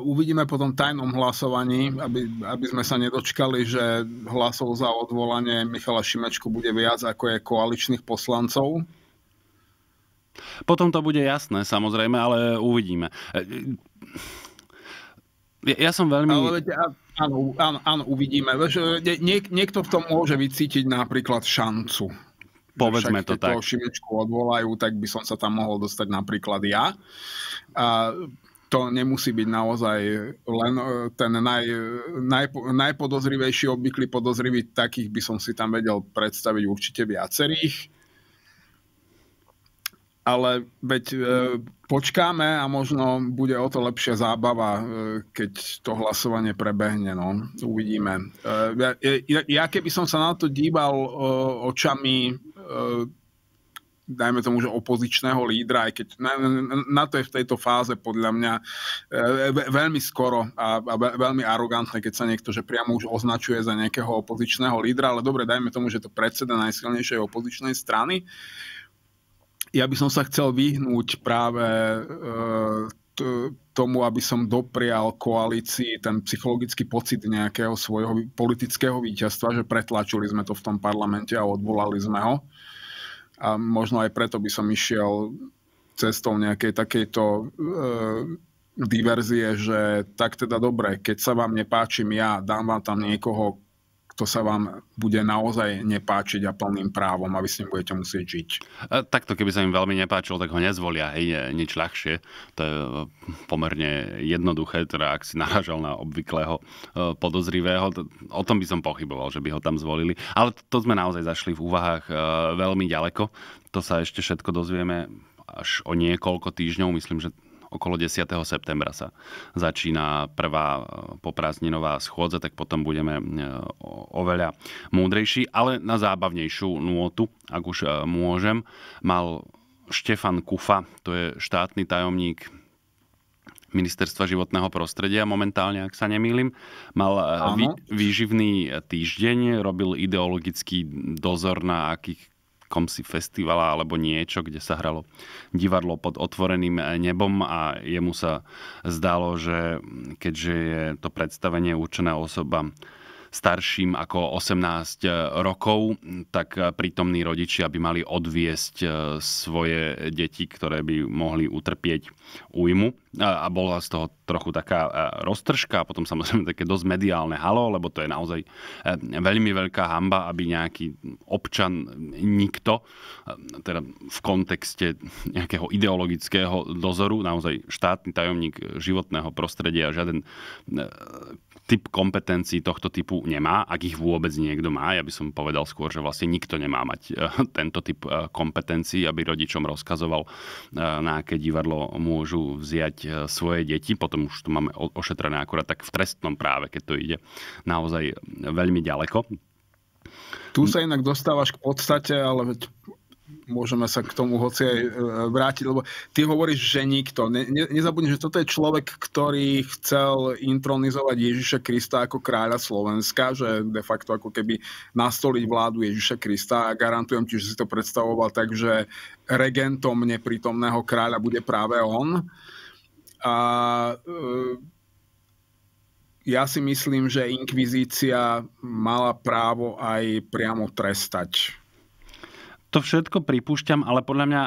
uvidíme potom tom tajnom hlasovaní, aby, aby sme sa nedočkali, že hlasov za odvolanie Michala Šimečku bude viac ako je koaličných poslancov. Potom to bude jasné, samozrejme, ale uvidíme. E, ja, ja som veľmi... Ale Áno, áno, áno uvidíme. nie, niekto v tom môže vycítiť napríklad šancu. Povedzme to tak. Keď Šimečku odvolajú, tak by som sa tam mohol dostať napríklad ja. A to nemusí byť naozaj len e, ten naj, naj, najpodozrivejší, obvyklý podozrivý, takých by som si tam vedel predstaviť určite viacerých ale veď e, počkáme a možno bude o to lepšia zábava, e, keď to hlasovanie prebehne. No. Uvidíme. E, e, ja, ja keby som sa na to díval e, očami e, dajme tomu, že opozičného lídra, aj keď na, na, to je v tejto fáze podľa mňa e, veľmi skoro a, a veľmi arogantné, keď sa niekto že priamo už označuje za nejakého opozičného lídra, ale dobre, dajme tomu, že to predseda najsilnejšej opozičnej strany. E, ja by som sa chcel vyhnúť práve e, tomu, aby som doprial koalícii ten psychologický pocit nejakého svojho politického víťazstva, že pretlačili sme to v tom parlamente a odvolali sme ho. A možno aj preto by som išiel cestou nejakej takejto e, diverzie, že tak teda dobre, keď sa vám nepáčim ja, dám vám tam niekoho, to sa vám bude naozaj nepáčiť a plným právom a vy s ním budete musieť žiť. E, takto, keby sa im veľmi nepáčilo, tak ho nezvolia, hej, e, nič ľahšie. To je e, pomerne jednoduché, teda ak si narážal na obvyklého podozrivého, to, o tom by som pochyboval, že by ho tam zvolili. Ale to sme naozaj zašli v úvahách veľmi ďaleko. To sa ešte všetko dozvieme až o niekoľko týždňov. Myslím, že okolo 10. septembra sa začína prvá e, poprázdninová schôdza, tak potom budeme e, oveľa múdrejší. Ale na zábavnejšiu nôtu, ak už e, môžem, mal Štefan Kufa, to je štátny tajomník ministerstva životného prostredia momentálne, ak sa nemýlim. Mal vý, výživný týždeň, robil ideologický dozor na akých akomsi festivala alebo niečo, kde sa hralo divadlo pod otvoreným nebom a jemu sa zdalo, že keďže je to predstavenie určené osobám starším ako 18 e, rokov, tak e, prítomní rodičia by mali odviesť e, svoje deti, ktoré by mohli utrpieť újmu. A bola z toho trochu taká roztržka a potom samozrejme také dosť mediálne halo, lebo to je naozaj veľmi veľká hamba, aby nejaký občan nikto, teda v kontexte nejakého ideologického dozoru, naozaj štátny tajomník životného prostredia, žiaden typ kompetencií tohto typu nemá, ak ich vôbec niekto má. Ja by som povedal skôr, že vlastne nikto nemá mať eh, tento typ eh, kompetencií, aby rodičom rozkazoval, eh, na aké divadlo môžu vziať svoje deti. Potom už to máme ošetrené akurát tak v trestnom práve, keď to ide naozaj veľmi ďaleko. Tu sa inak dostávaš k podstate, ale môžeme sa k tomu hoci aj e, vrátiť, lebo ty hovoríš, že nikto. Ne, ne, nezabudni, že toto je človek, ktorý chcel intronizovať Ježiša Krista ako kráľa Slovenska, že de facto ako keby nastoliť vládu Ježiša Krista a garantujem ti, že si to predstavoval tak, že regentom neprítomného kráľa bude práve on. A e, ja si myslím, že inkvizícia mala právo aj priamo trestať to všetko pripúšťam, ale podľa mňa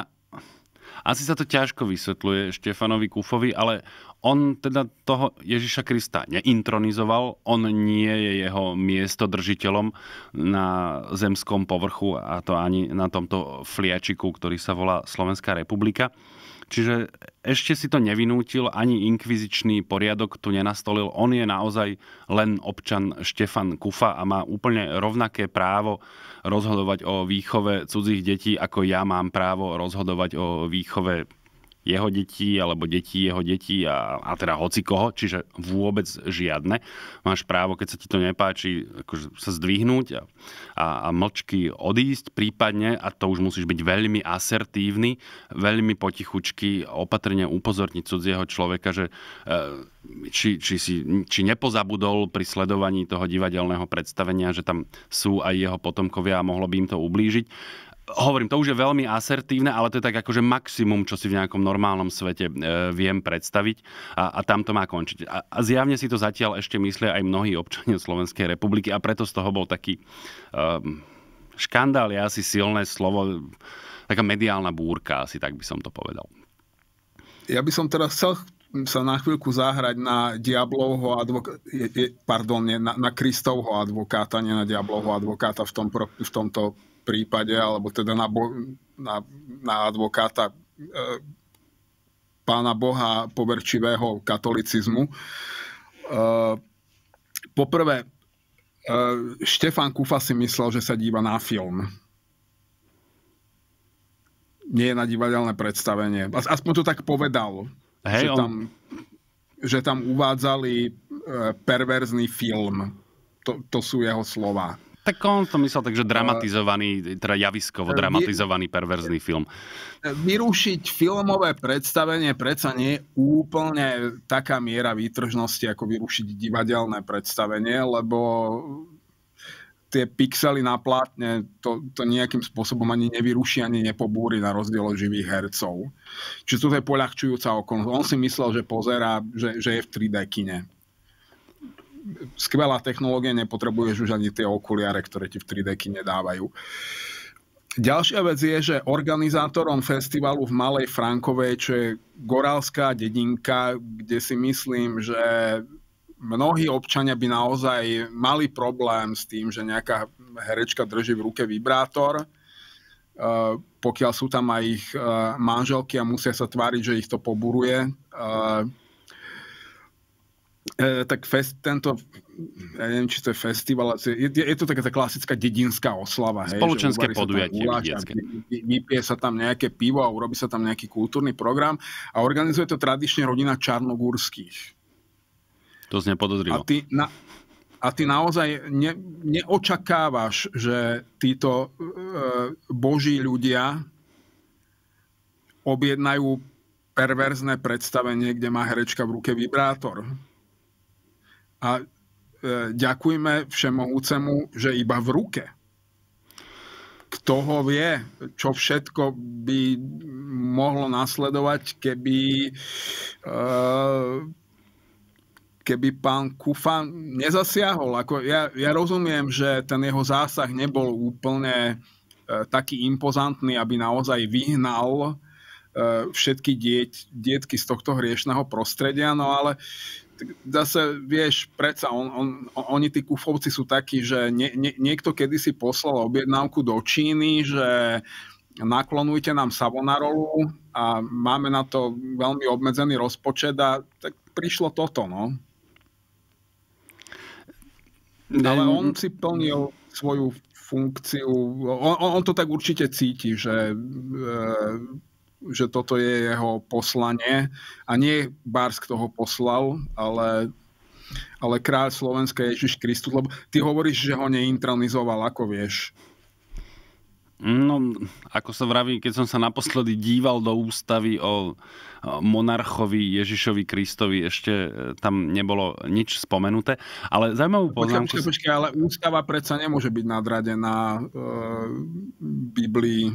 asi sa to ťažko vysvetľuje Štefanovi Kufovi, ale on teda toho Ježiša Krista neintronizoval, on nie je jeho miestodržiteľom na zemskom povrchu a to ani na tomto fliačiku, ktorý sa volá Slovenská republika. Čiže ešte si to nevinútil, ani inkvizičný poriadok tu nenastolil. On je naozaj len občan Štefan Kufa a má úplne rovnaké právo rozhodovať o výchove cudzích detí, ako ja mám právo rozhodovať o výchove jeho detí alebo detí jeho detí a, a teda hoci koho, čiže vôbec žiadne. Máš právo, keď sa ti to nepáči, akože sa zdvihnúť a, a, a mlčky odísť prípadne a to už musíš byť veľmi asertívny, veľmi potichučky, opatrne upozorniť cudzieho človeka, že e, či, či, si, či nepozabudol pri sledovaní toho divadelného predstavenia, že tam sú aj jeho potomkovia a mohlo by im to ublížiť hovorím, to už je veľmi asertívne, ale to je tak akože maximum, čo si v nejakom normálnom svete e, viem predstaviť a, a tam to má končiť. A, a zjavne si to zatiaľ ešte myslia aj mnohí občania Slovenskej republiky a preto z toho bol taký... e, škandál je asi silné slovo, taká mediálna búrka, asi tak by som to povedal. Ja by som teraz chcel sa na chvíľku zahrať na Diablovho advokáta, pardon, nie, na, na Kristovho advokáta, nie na Diablovho advokáta v, tom, v tomto prípade, alebo teda na, bo, na, na advokáta e, pána Boha poverčivého katolicizmu. E, poprvé, e, Štefan Kufa si myslel, že sa díva na film. Nie na divadelné predstavenie. Aspoň to tak povedal. Hey, že, tam, on... že tam uvádzali e, perverzný film. To, to sú jeho slova. Tak on to myslel takže dramatizovaný, teda javiskovo dramatizovaný perverzný film. Vyrušiť filmové predstavenie predsa nie je úplne taká miera výtržnosti, ako vyrušiť divadelné predstavenie, lebo tie pixely na plátne to, to nejakým spôsobom ani nevyruší, ani nepobúri na rozdiel od živých hercov. Čiže toto je poľahčujúca okolnosť. On si myslel, že pozera, že, že je v 3D kine skvelá technológia, nepotrebuješ už ani tie okuliare, ktoré ti v 3D nedávajú. Ďalšia vec je, že organizátorom festivalu v Malej Frankovej, čo je goralská dedinka, kde si myslím, že mnohí občania by naozaj mali problém s tým, že nejaká herečka drží v ruke vibrátor, e, pokiaľ sú tam aj ich e, manželky a musia sa tváriť, že ich to poburuje. E, E, tak fest, tento, ja neviem, či to je festival, je, je, je to taká tá klasická dedinská oslava. Hej, Spoločenské podujatie. Vypije sa tam nejaké pivo a urobí sa tam nejaký kultúrny program a organizuje to tradične rodina Čarnogórských. To zne podozrivo. A ty, na, a ty naozaj ne, neočakávaš, že títo e, boží ľudia objednajú perverzné predstavenie, kde má herečka v ruke vibrátor a e, ďakujme všemohúcemu, že iba v ruke. Kto ho vie, čo všetko by mohlo nasledovať, keby, e, keby pán Kufa nezasiahol. Ako ja, ja rozumiem, že ten jeho zásah nebol úplne e, taký impozantný, aby naozaj vyhnal všetky diet, dietky z tohto hriešného prostredia, no ale zase vieš, predsa on, on, oni tí kufovci sú takí, že nie, nie, niekto kedysi poslal objednávku do Číny, že naklonujte nám Savonarolu a máme na to veľmi obmedzený rozpočet a tak prišlo toto, no. Ale hm. on si plnil svoju funkciu, on, on to tak určite cíti, že e, že toto je jeho poslanie. A nie Barsk toho poslal, ale, ale kráľ Slovenska Ježiš Kristus, lebo ty hovoríš, že ho neintronizoval, ako vieš. No, ako sa vraví, keď som sa naposledy díval do ústavy o monarchovi Ježišovi Kristovi, ešte e, tam nebolo nič spomenuté. Ale zaujímavú poznámku... Počkaj, počkaj, ale ústava predsa nemôže byť nadradená e, Biblii.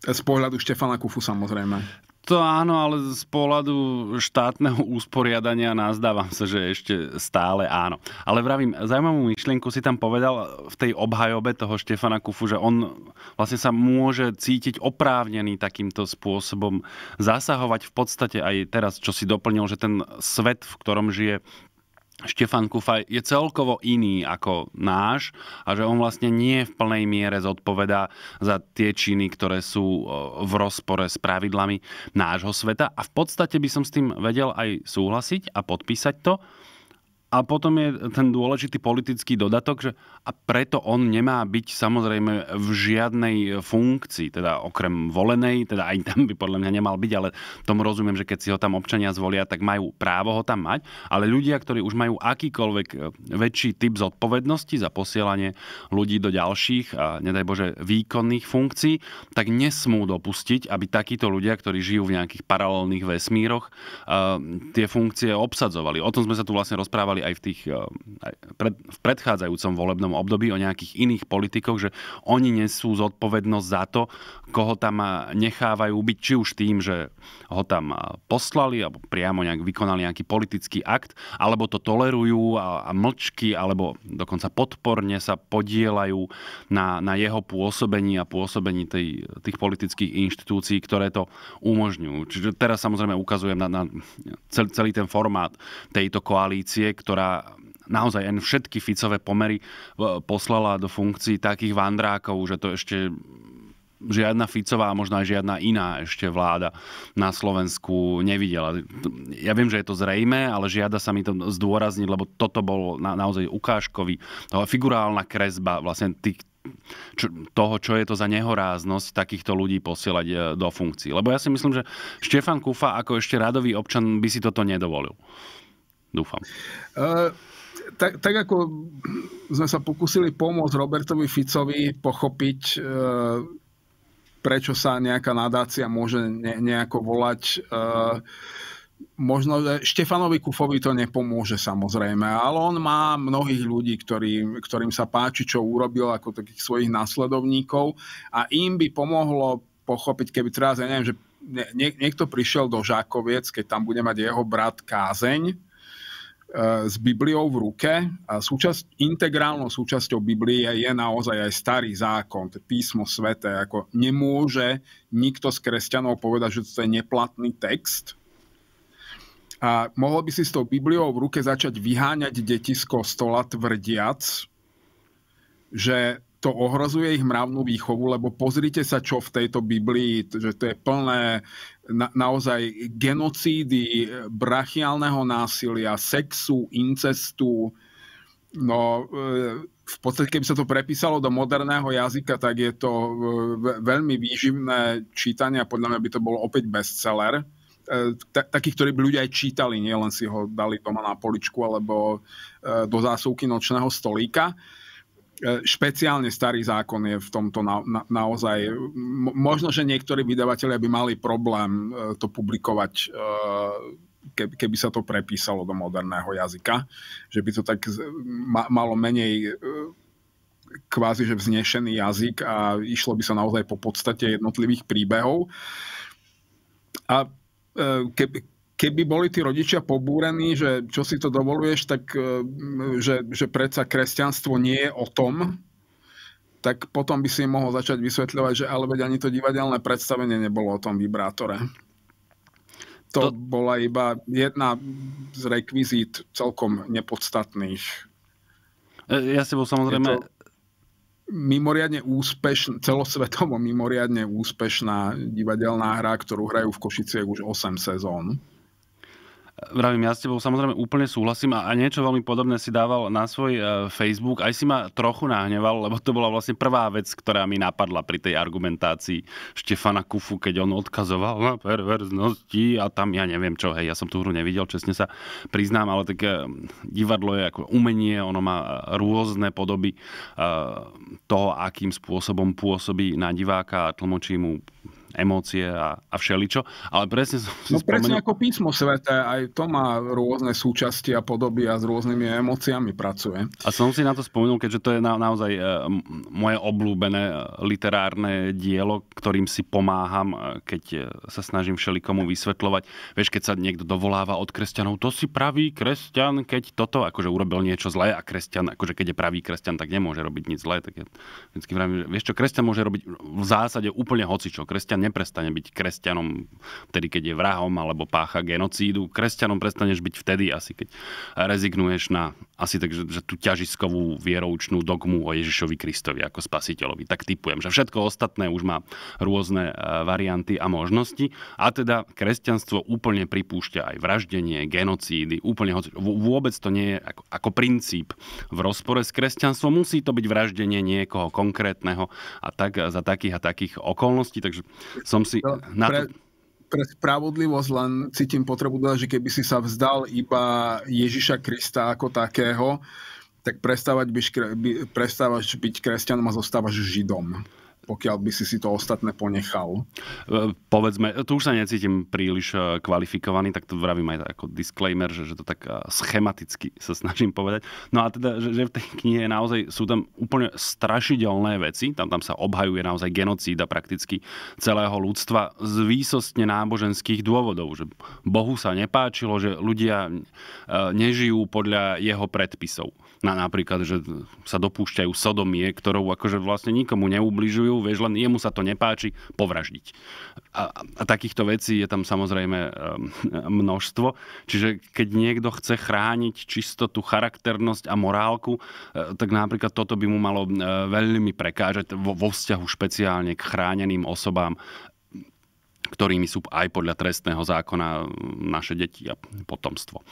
Z pohľadu Štefana Kufu samozrejme. To áno, ale z pohľadu štátneho usporiadania nazdávam sa, že ešte stále áno. Ale vravím, zaujímavú myšlienku si tam povedal v tej obhajobe toho Štefana Kufu, že on vlastne sa môže cítiť oprávnený takýmto spôsobom zasahovať v podstate aj teraz, čo si doplnil, že ten svet, v ktorom žije, Štefan Kufa je celkovo iný ako náš a že on vlastne nie v plnej miere zodpovedá za tie činy, ktoré sú e, v rozpore s pravidlami nášho sveta a v podstate by som s tým vedel aj súhlasiť a podpísať to, a potom je ten dôležitý politický dodatok, že a preto on nemá byť samozrejme v žiadnej funkcii, teda okrem volenej, teda aj tam by podľa mňa nemal byť, ale tomu rozumiem, že keď si ho tam občania zvolia, tak majú právo ho tam mať, ale ľudia, ktorí už majú akýkoľvek e, väčší typ zodpovednosti za posielanie ľudí do ďalších a nedaj Bože výkonných funkcií, tak nesmú dopustiť, aby takíto ľudia, ktorí žijú v nejakých paralelných vesmíroch, e, tie funkcie obsadzovali. O tom sme sa tu vlastne rozprávali rozprávali aj v, tých, eh, aj pred, v predchádzajúcom volebnom období o nejakých iných politikoch, že oni nesú zodpovednosť za to, koho tam eh, nechávajú byť, či už tým, že ho tam eh, poslali alebo priamo nejak vykonali nejaký politický akt, alebo to tolerujú a, a mlčky, alebo dokonca podporne sa podielajú na, na jeho pôsobení a pôsobení tej, tých politických inštitúcií, ktoré to umožňujú. Čiže teraz samozrejme ukazujem na, na celý ten formát tejto koalície, ktorá naozaj len všetky Ficové pomery poslala do funkcií takých vandrákov, že to ešte žiadna Ficová a možno aj žiadna iná ešte vláda na Slovensku nevidela. Ja viem, že je to zrejme, ale žiada sa mi to zdôrazniť, lebo toto bol na, naozaj ukážkový, figurálna kresba vlastne tých, čo, toho, čo je to za nehoráznosť takýchto ľudí posielať e, do funkcií. Lebo ja si myslím, že Štefan Kufa ako ešte radový občan by si toto nedovolil. Dúfam. Uh, tak, tak ako sme sa pokúsili pomôcť Robertovi Ficovi pochopiť, uh, prečo sa nejaká nadácia môže ne, nejako volať. Uh, možno že Štefanovi Kufovi to nepomôže samozrejme, ale on má mnohých ľudí, ktorý, ktorým sa páči, čo urobil ako takých svojich následovníkov a im by pomohlo pochopiť, keby teraz, ja neviem, že nie, niekto prišiel do Žákoviec, keď tam bude mať jeho brat Kázeň, E, s Bibliou v ruke a súčasť, integrálnou súčasťou Biblie je naozaj aj starý zákon, písmo sveté. Ako nemôže nikto z kresťanov povedať, že to je neplatný text. A mohol by si s tou Bibliou v ruke začať vyháňať deti z kostola tvrdiac, že to ohrozuje ich mravnú výchovu, lebo pozrite sa, čo v tejto Biblii, že to je plné na, naozaj genocídy, e, brachiálneho násilia, sexu, incestu. No, e, v podstate, keby sa to prepísalo do moderného jazyka, tak je to e, veľmi výživné čítanie a podľa mňa by to bol opäť bestseller takých, ktorí by ľudia aj čítali, nielen si ho dali doma na poličku alebo do zásuvky nočného stolíka. E, špeciálne starý zákon je v tomto na, na, naozaj... Mhm. Možno, že niektorí vydavatelia by mali problém e, to publikovať, e, keby sa to prepísalo do moderného jazyka, že by to tak malo menej kvázi, že vznešený jazyk a išlo by sa naozaj po podstate jednotlivých príbehov. A keby, keby boli tí rodičia pobúrení, že čo si to dovoluješ, tak e, že, že predsa kresťanstvo nie je o tom, tak potom by si im mohol začať vysvetľovať, že ale veď ani to divadelné predstavenie nebolo o tom vibrátore. To, to bola iba jedna z rekvizít celkom nepodstatných. E, ja si bol samozrejme... Je to mimoriadne úspešná, celosvetovo mimoriadne úspešná divadelná hra, ktorú hrajú v Košiciach už 8 sezón. Vravím, ja s tebou samozrejme úplne súhlasím a, a niečo veľmi podobné si dával na svoj e, Facebook. Aj si ma trochu nahneval, lebo to bola vlastne prvá vec, ktorá mi napadla pri tej argumentácii Štefana Kufu, keď on odkazoval na perverznosti a tam ja neviem čo. Hej, ja som tú hru nevidel, čestne sa priznám, ale tak e, divadlo je ako umenie, ono má e, rôzne podoby e, toho, akým spôsobom pôsobí na diváka a tlmočí mu emócie a, a všeličo. Ale presne som si No presne ako písmo sveté, aj to má rôzne súčasti a podoby a s rôznymi emóciami pracuje. A som si na to spomenul, keďže to je na, naozaj e, moje oblúbené e, literárne dielo, ktorým si pomáham, e, keď sa snažím všelikomu vysvetľovať. Vieš, keď sa niekto dovoláva od kresťanov, to si pravý kresťan, keď toto akože urobil niečo zlé a kresťan, akože keď je pravý kresťan, tak nemôže robiť nič zlé. Tak ja vždycky vravím, že vieš čo, kresťan môže robiť v zásade úplne hocičo. Kresťan neprestane byť kresťanom vtedy, keď je vrahom alebo pácha genocídu. Kresťanom prestaneš byť vtedy asi, keď rezignuješ na asi tak, že, že tú ťažiskovú vieroučnú dogmu o Ježišovi Kristovi ako spasiteľovi. Tak typujem, že všetko ostatné už má rôzne e, varianty a možnosti. A teda kresťanstvo úplne pripúšťa aj vraždenie, genocídy, úplne hoci, vôbec to nie je ako, ako princíp v rozpore s kresťanstvom. Musí to byť vraždenie niekoho konkrétneho a tak za takých a takých okolností. Takže som si... No, na pre, to... pre spravodlivosť len cítim potrebu dodať, že keby si sa vzdal iba Ježiša Krista ako takého, tak prestávaš byť kresťanom a zostávaš židom pokiaľ by si si to ostatné ponechal. E, povedzme, tu už sa necítim príliš e, kvalifikovaný, tak to vravím aj ako disclaimer, že, že to tak e, schematicky sa snažím povedať. No a teda, že, že v tej knihe naozaj sú tam úplne strašidelné veci, tam, tam sa obhajuje naozaj genocída prakticky celého ľudstva z výsostne náboženských dôvodov, že Bohu sa nepáčilo, že ľudia nežijú podľa jeho predpisov. Na, napríklad, že sa dopúšťajú sodomie, ktorou akože vlastne nikomu neubližujú, vieš, len jemu sa to nepáči, povraždiť. A, a takýchto vecí je tam samozrejme množstvo. Čiže keď niekto chce chrániť čistotu, charakternosť a morálku, e, tak napríklad toto by mu malo e, veľmi prekážať vo, vo vzťahu špeciálne k chráneným osobám, ktorými sú aj podľa trestného zákona naše deti a potomstvo.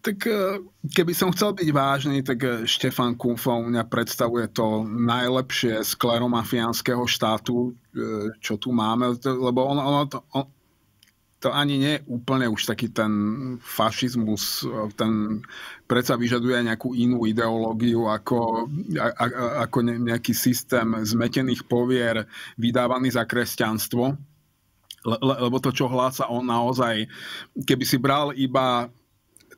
Tak e, keby som chcel byť vážny, tak e, Štefan Kunfo mňa predstavuje to najlepšie skleromafiánskeho štátu, e, čo tu máme, lebo ono, ono to, on, to ani nie je úplne už taký ten fašizmus, ten predsa vyžaduje nejakú inú ideológiu ako, a, a, ako nejaký systém zmetených povier vydávaný za kresťanstvo. Le, lebo to, čo hláca on naozaj, keby si bral iba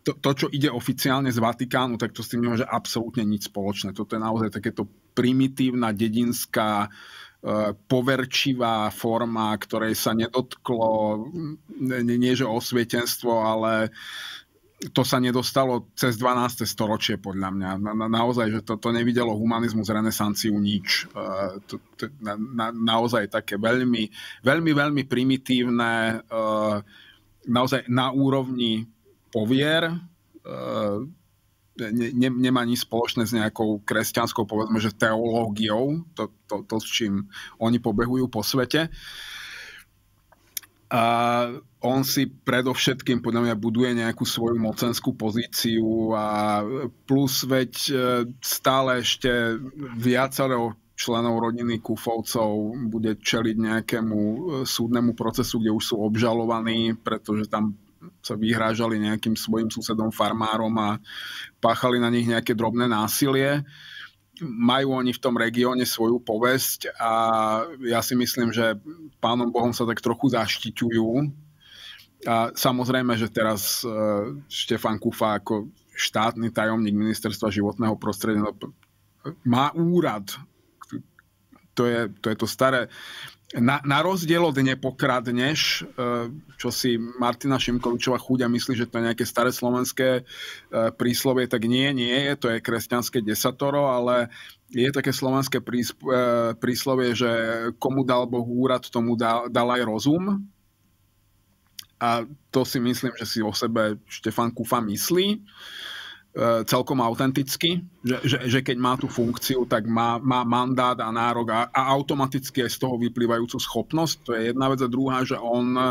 to, to, čo ide oficiálne z Vatikánu, tak to s tým nemôže absolútne nič spoločné. Toto je naozaj takéto primitívna, dedinská, e, poverčivá forma, ktorej sa nedotklo nie, nie že osvietenstvo, ale to sa nedostalo cez 12. storočie, podľa mňa. Na, na, naozaj, že to, to nevidelo humanizmus renesanciu nič. E, to, to, na, na, naozaj také veľmi, veľmi, veľmi primitívne, e, naozaj na úrovni povier, eh, ne, ne, nemá nič spoločné s nejakou kresťanskou, povedzme, že teológiou, to, to, to s čím oni pobehujú po svete. A on si predovšetkým, podľa mňa, buduje nejakú svoju mocenskú pozíciu a plus veď eh, stále ešte viacero členov rodiny Kufovcov bude čeliť nejakému eh, súdnemu procesu, kde už sú obžalovaní, pretože tam sa vyhrážali nejakým svojim susedom, farmárom a páchali na nich nejaké drobné násilie. Majú oni v tom regióne svoju povesť a ja si myslím, že pánom Bohom sa tak trochu zaštiťujú. A samozrejme, že teraz e, Štefan Kufa ako štátny tajomník ministerstva životného prostredia no, má úrad to je, to je to staré na, na rozdiel od nepokradneš, e, čo si Martina Šimkovičová chúďa myslí, že to je nejaké staré slovenské e, príslovie, tak nie, nie je, to je kresťanské desatoro, ale je také slovenské e, príslovie, že komu dal Boh úrad, tomu dal, dal aj rozum. A to si myslím, že si o sebe Štefan Kufa myslí. Uh, E, celkom autenticky, že, že, že keď má tú funkciu, tak má, má mandát a nárok a, a automaticky aj z toho vyplývajúcu schopnosť. To je jedna vec a druhá, že on e,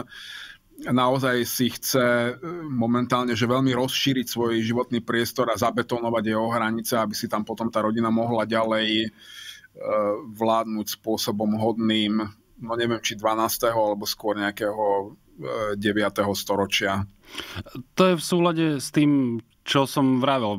naozaj si chce e, momentálne, že veľmi rozšíriť svoj životný priestor a zabetonovať jeho hranice, aby si tam potom tá rodina mohla ďalej vládnuť spôsobom hodným, no neviem, či 12. alebo skôr nejakého 9. storočia. To je v súlade s tým, čo som vravel,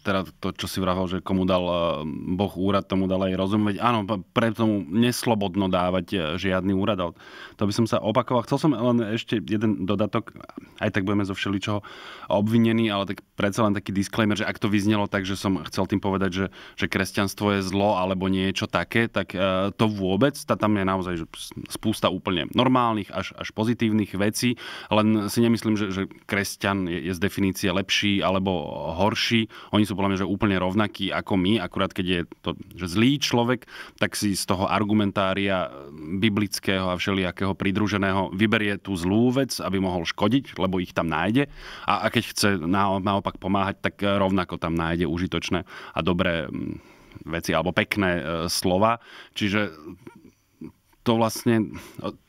teda to, čo si vravel, že komu dal eh, Boh úrad, tomu dal aj rozum. Veď áno, preto tomu neslobodno dávať eh, žiadny úrad. To by som sa opakoval. Chcel som len ešte jeden dodatok, aj tak budeme zo všeličoho obvinení, ale tak predsa len taký disclaimer, že ak to vyznelo tak, že som chcel tým povedať, že, že kresťanstvo je zlo alebo niečo také, tak eh, to vôbec, tá tam je naozaj že spústa úplne normálnych až, až pozitívnych vecí, len si nemyslím, že, že kresťan je, je z definície lepší, ale alebo horší. Oni sú podľa mňa že úplne rovnakí ako my, akurát keď je to že zlý človek, tak si z toho argumentária biblického a všelijakého pridruženého vyberie tú zlú vec, aby mohol škodiť, lebo ich tam nájde. A, a keď chce naopak pomáhať, tak rovnako tam nájde užitočné a dobré mm, veci alebo pekné e, slova. Čiže to vlastne,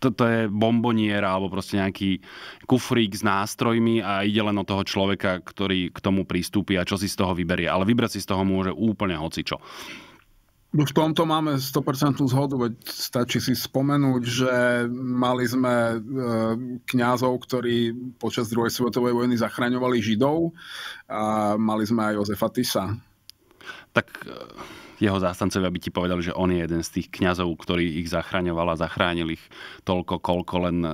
toto je bomboniera alebo proste nejaký kufrík s nástrojmi a ide len o toho človeka, ktorý k tomu prístupí a čo si z toho vyberie. Ale vybrať si z toho môže úplne hocičo. No v tomto máme 100% zhodu, veď stačí si spomenúť, že mali sme e, kňazov, ktorí počas druhej svetovej vojny zachraňovali Židov a mali sme aj Jozefa Tisa, tak eh, jeho zástancovia by ti povedali, že on je jeden z tých kňazov, ktorý ich zachraňoval a zachránil ich toľko, koľko len eh,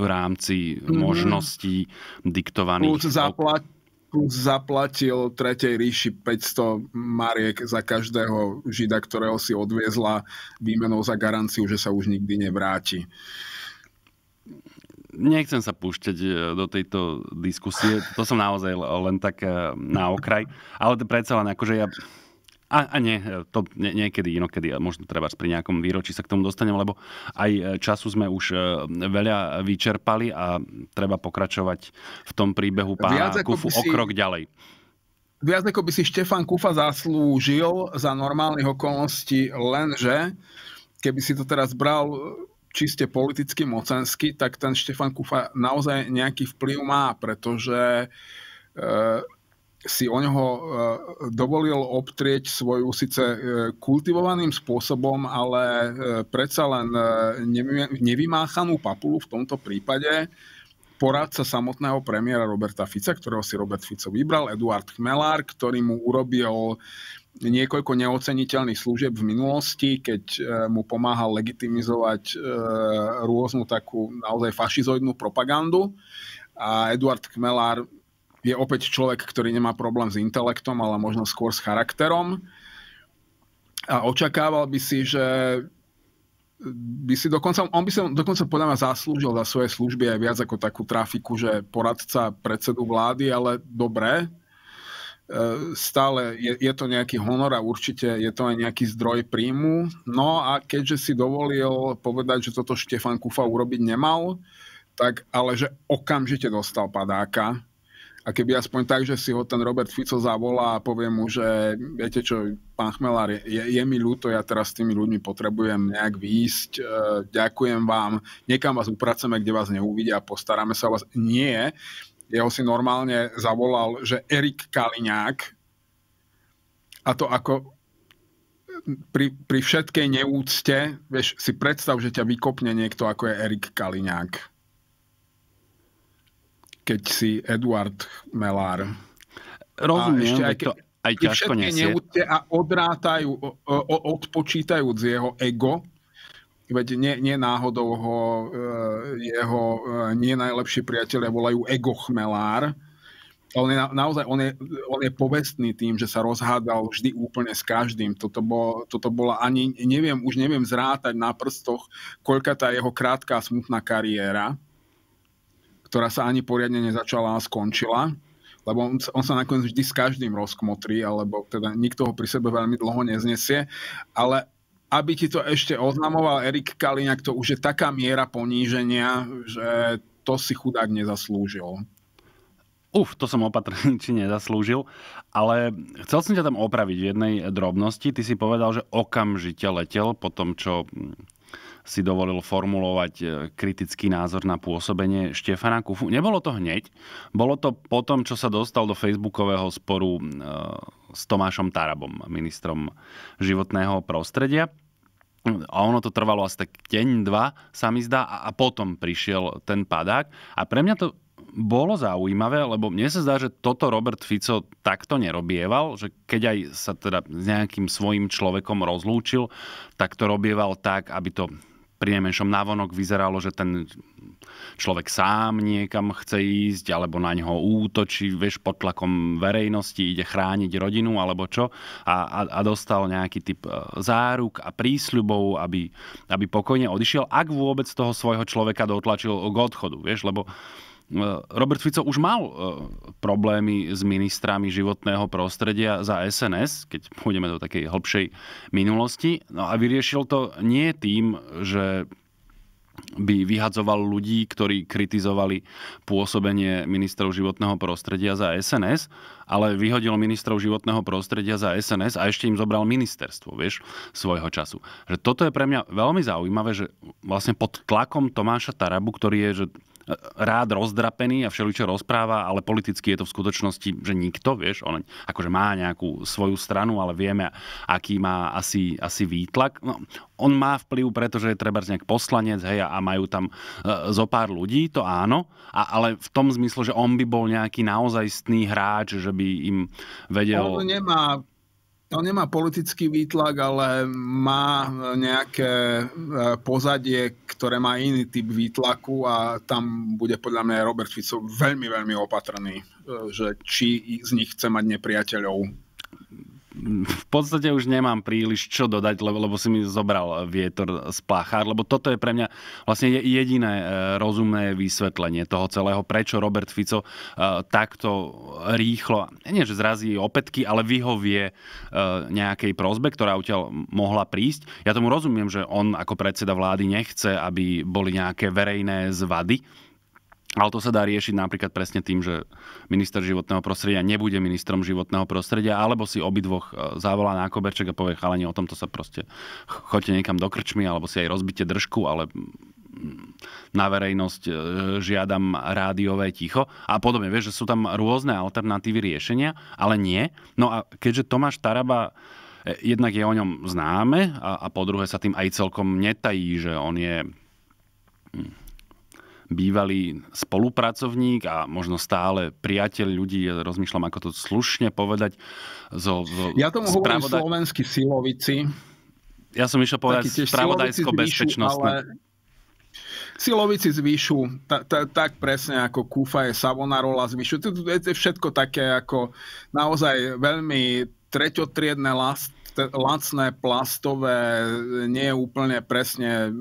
v rámci mm-hmm. možností diktovaných. Plus, zapla- plus zaplatil Tretej ríši 500 mariek za každého žida, ktorého si odviezla výmenou za garanciu, že sa už nikdy nevráti nechcem sa púšťať e, do tejto diskusie, to som naozaj len tak e, na okraj, ale to predsa len akože ja... A, a nie, e, to nie, niekedy, inokedy, možno treba pri nejakom výročí sa k tomu dostanem, lebo aj času sme už veľa vyčerpali a treba pokračovať v tom príbehu pána Kufu si... o krok ďalej. Viac ako by si Štefan Kufa zaslúžil za normálnych okolností, lenže keby si to teraz bral čiste politicky mocensky, tak ten Štefan Kufa naozaj nejaký vplyv má, pretože e, si o neho e, dovolil obtrieť svoju síce e, kultivovaným spôsobom, ale e, predsa len e, nevymáchanú papulu v tomto prípade poradca samotného premiéra Roberta Fica, ktorého si Robert Fico vybral, Eduard Chmelár, ktorý mu urobil niekoľko neoceniteľných služieb v minulosti, keď e, mu pomáhal legitimizovať e, rôznu takú naozaj fašizoidnú propagandu. A Eduard Kmelár je opäť človek, ktorý nemá problém s intelektom, ale možno skôr s charakterom. A očakával by si, že by si dokonca, on by si dokonca podľa mňa zaslúžil za svoje služby aj viac ako takú trafiku, že poradca predsedu vlády, ale dobre, Eh, stále je, je to nejaký honor a určite je to aj nejaký zdroj príjmu. No a keďže si dovolil povedať, že toto Štefan Kufa urobiť nemal, tak ale že okamžite dostal padáka. A keby aspoň tak, že si ho ten Robert Fico zavolá a povie mu, že viete čo, pán Chmelár, je, je mi ľúto, ja teraz s tými ľuďmi potrebujem nejak výjsť, eh, ďakujem vám, niekam vás upraceme, kde vás neuvidia, postaráme sa o vás. Nie, jeho si normálne zavolal, že Erik Kaliňák, a to ako pri, pri všetkej neúcte, vieš, si predstav, že ťa vykopne niekto ako je Erik Kaliňák. Keď si Eduard Melár. Rozumiem, ešte aj ke, to aj ťažko nesie. Neúcte a odrátajú, odpočítajúc jeho ego, Veď nie, nie náhodou ho e, jeho e, nie najlepší priatelia volajú Ego Chmelár. On je, na, naozaj, on je, on je povestný tým, že sa rozhádal vždy úplne s každým. Toto, bol, toto bola ani, neviem, už neviem zrátať na prstoch, koľka tá jeho krátka smutná kariéra, ktorá sa ani poriadne nezačala a skončila lebo on, on sa nakoniec vždy s každým rozkmotrí, alebo teda nikto ho pri sebe veľmi dlho neznesie, ale aby ti to ešte oznamoval Erik Kaliňák, to už je taká miera poníženia, že to si chudák nezaslúžil. Uf, to som opatrný, či nezaslúžil. Ale chcel som ťa tam opraviť v jednej drobnosti. Ty si povedal, že okamžite letel po tom, čo hm, si dovolil formulovať e, kritický názor na pôsobenie Štefana Kufu. Nebolo to hneď, bolo to potom, čo sa dostal do facebookového sporu hm, e, s Tomášom Tarabom, ministrom životného prostredia. A ono to trvalo asi tak deň, dva, sa mi zdá, a potom prišiel ten padák. A pre mňa to bolo zaujímavé, lebo mne sa zdá, že toto Robert Fico takto nerobieval, že keď aj sa teda s nejakým svojim človekom rozlúčil, tak to robieval tak, aby to pri najmenšom návonok vyzeralo, že ten človek sám niekam chce ísť, alebo na ňoho útočí, vieš, pod tlakom verejnosti, ide chrániť rodinu, alebo čo. A, a, a dostal nejaký typ e, záruk a prísľubov, aby, aby pokojne odišiel, ak vôbec toho svojho človeka dotlačil k odchodu, vieš, lebo uh, E, Robert Fico už mal e, problémy s ministrami životného prostredia za SNS, keď pôjdeme do takej hlbšej minulosti. No a vyriešil to nie tým, že by vyhadzoval ľudí, ktorí kritizovali pôsobenie ministrov životného prostredia za SNS, ale vyhodil ministrov životného prostredia za SNS a ešte im zobral ministerstvo, vieš, svojho času. Že toto je pre mňa veľmi zaujímavé, že vlastne pod tlakom Tomáša Tarabu, ktorý je že rád rozdrapený a všeličo rozpráva, ale politicky je to v skutočnosti, že nikto, vieš, on akože má nejakú svoju stranu, ale vieme, aký má asi, asi výtlak. No, on má vplyv, pretože je treba nejak poslanec, hej, a majú tam e, zo pár ľudí, to áno, a, ale v tom zmysle, že on by bol nejaký naozajstný hráč, že by im vedel... On nemá to nemá politický výtlak, ale má nejaké e, pozadie, ktoré má iný typ výtlaku a tam bude podľa mňa Robert Fico veľmi, veľmi opatrný, e, že či z nich chce mať nepriateľov v podstate už nemám príliš čo dodať, lebo, lebo si mi zobral vietor z pácha, lebo toto je pre mňa vlastne jediné e, rozumné vysvetlenie toho celého, prečo Robert Fico e, takto rýchlo, nie že zrazí opätky, ale vyhovie e, nejakej prozbe, ktorá u mohla prísť. Ja tomu rozumiem, že on ako predseda vlády nechce, aby boli nejaké verejné zvady, ale to sa dá riešiť napríklad presne tým, že minister životného prostredia nebude ministrom životného prostredia, alebo si obidvoch e, zavolá na koberček a povie chalanie, o tomto sa proste choďte niekam do krčmy, alebo si aj rozbite držku, ale mm, na verejnosť e, žiadam rádiové ticho a podobne. Vieš, že sú tam rôzne alternatívy riešenia, ale nie. No a keďže Tomáš Taraba e, jednak je o ňom známe a, a po druhé sa tým aj celkom netají, že on je mm, bývalý spolupracovník a možno stále priateľ ľudí, ja rozmýšľam, ako to slušne povedať. Zo, zo, ja tomu spravodaj... hovorím slovenskí silovici. Ja som išiel povedať spravodajsko-bezpečnostné. Ale... Silovici zvýšu, ta, ta, tak presne ako Kúfa je Savonarola zvýšu. To, to je všetko také ako naozaj veľmi treťotriedne last, lacné, plastové, nie je úplne presne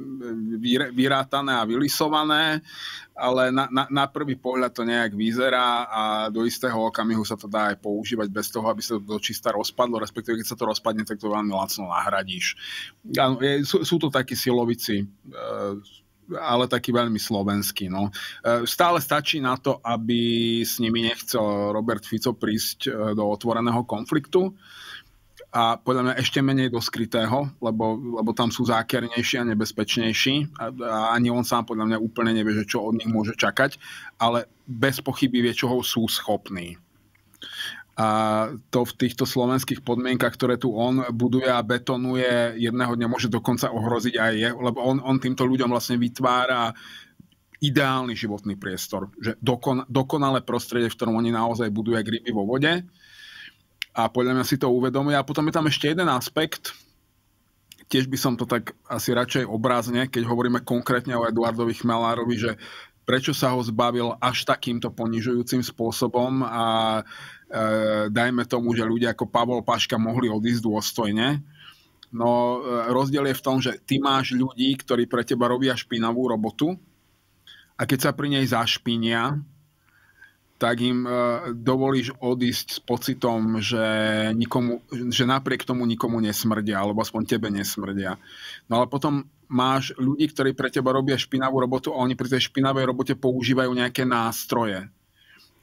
vyrátané a vylisované, ale na, na, na prvý pohľad to nejak vyzerá a do istého okamihu sa to dá aj používať bez toho, aby sa to dočista rozpadlo, respektíve keď sa to rozpadne, tak to veľmi lacno nahradíš. je, sú, sú to takí silovici, e, ale taký veľmi slovenský. No. E, stále stačí na to, aby s nimi nechcel Robert Fico prísť e, do otvoreného konfliktu a podľa mňa ešte menej do skrytého, lebo, lebo tam sú zákernejší a nebezpečnejší a, a ani on sám podľa mňa úplne nevie, že čo od nich môže čakať, ale bez pochyby vie, čoho sú schopní. A to v týchto slovenských podmienkach, ktoré tu on buduje a betonuje, jedného dňa môže dokonca ohroziť aj je, lebo on, on týmto ľuďom vlastne vytvára ideálny životný priestor. Že dokon, dokonalé prostredie, v ktorom oni naozaj budú jak ryby vo vode a podľa mňa si to uvedomuje. A potom je tam ešte jeden aspekt, tiež by som to tak asi radšej obrazne, keď hovoríme konkrétne o Eduardovi Chmelárovi, že prečo sa ho zbavil až takýmto ponižujúcim spôsobom a e, dajme tomu, že ľudia ako Pavol Paška mohli odísť dôstojne. No e, rozdiel je v tom, že ty máš ľudí, ktorí pre teba robia špinavú robotu a keď sa pri nej zašpinia, tak im e, dovolíš odísť s pocitom, že, nikomu, že napriek tomu nikomu nesmrdia, alebo aspoň tebe nesmrdia. No ale potom máš ľudí, ktorí pre teba robia špinavú robotu a oni pri tej špinavej robote používajú nejaké nástroje.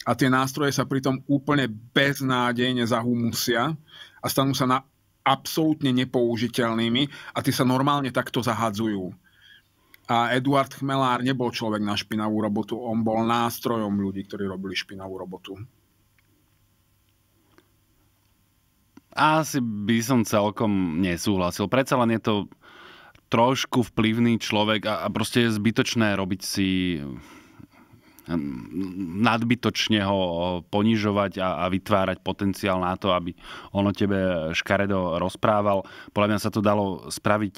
A tie nástroje sa pritom úplne beznádejne zahumusia a stanú sa na absolútne nepoužiteľnými a ty sa normálne takto zahadzujú a Eduard Chmelár nebol človek na špinavú robotu, on bol nástrojom ľudí, ktorí robili špinavú robotu. Asi by som celkom nesúhlasil. Predsa len je to trošku vplyvný človek a, proste je zbytočné robiť si nadbytočne ho eh, ponižovať a, a vytvárať potenciál na to, aby on o tebe škaredo rozprával. Podľa mňa sa to dalo spraviť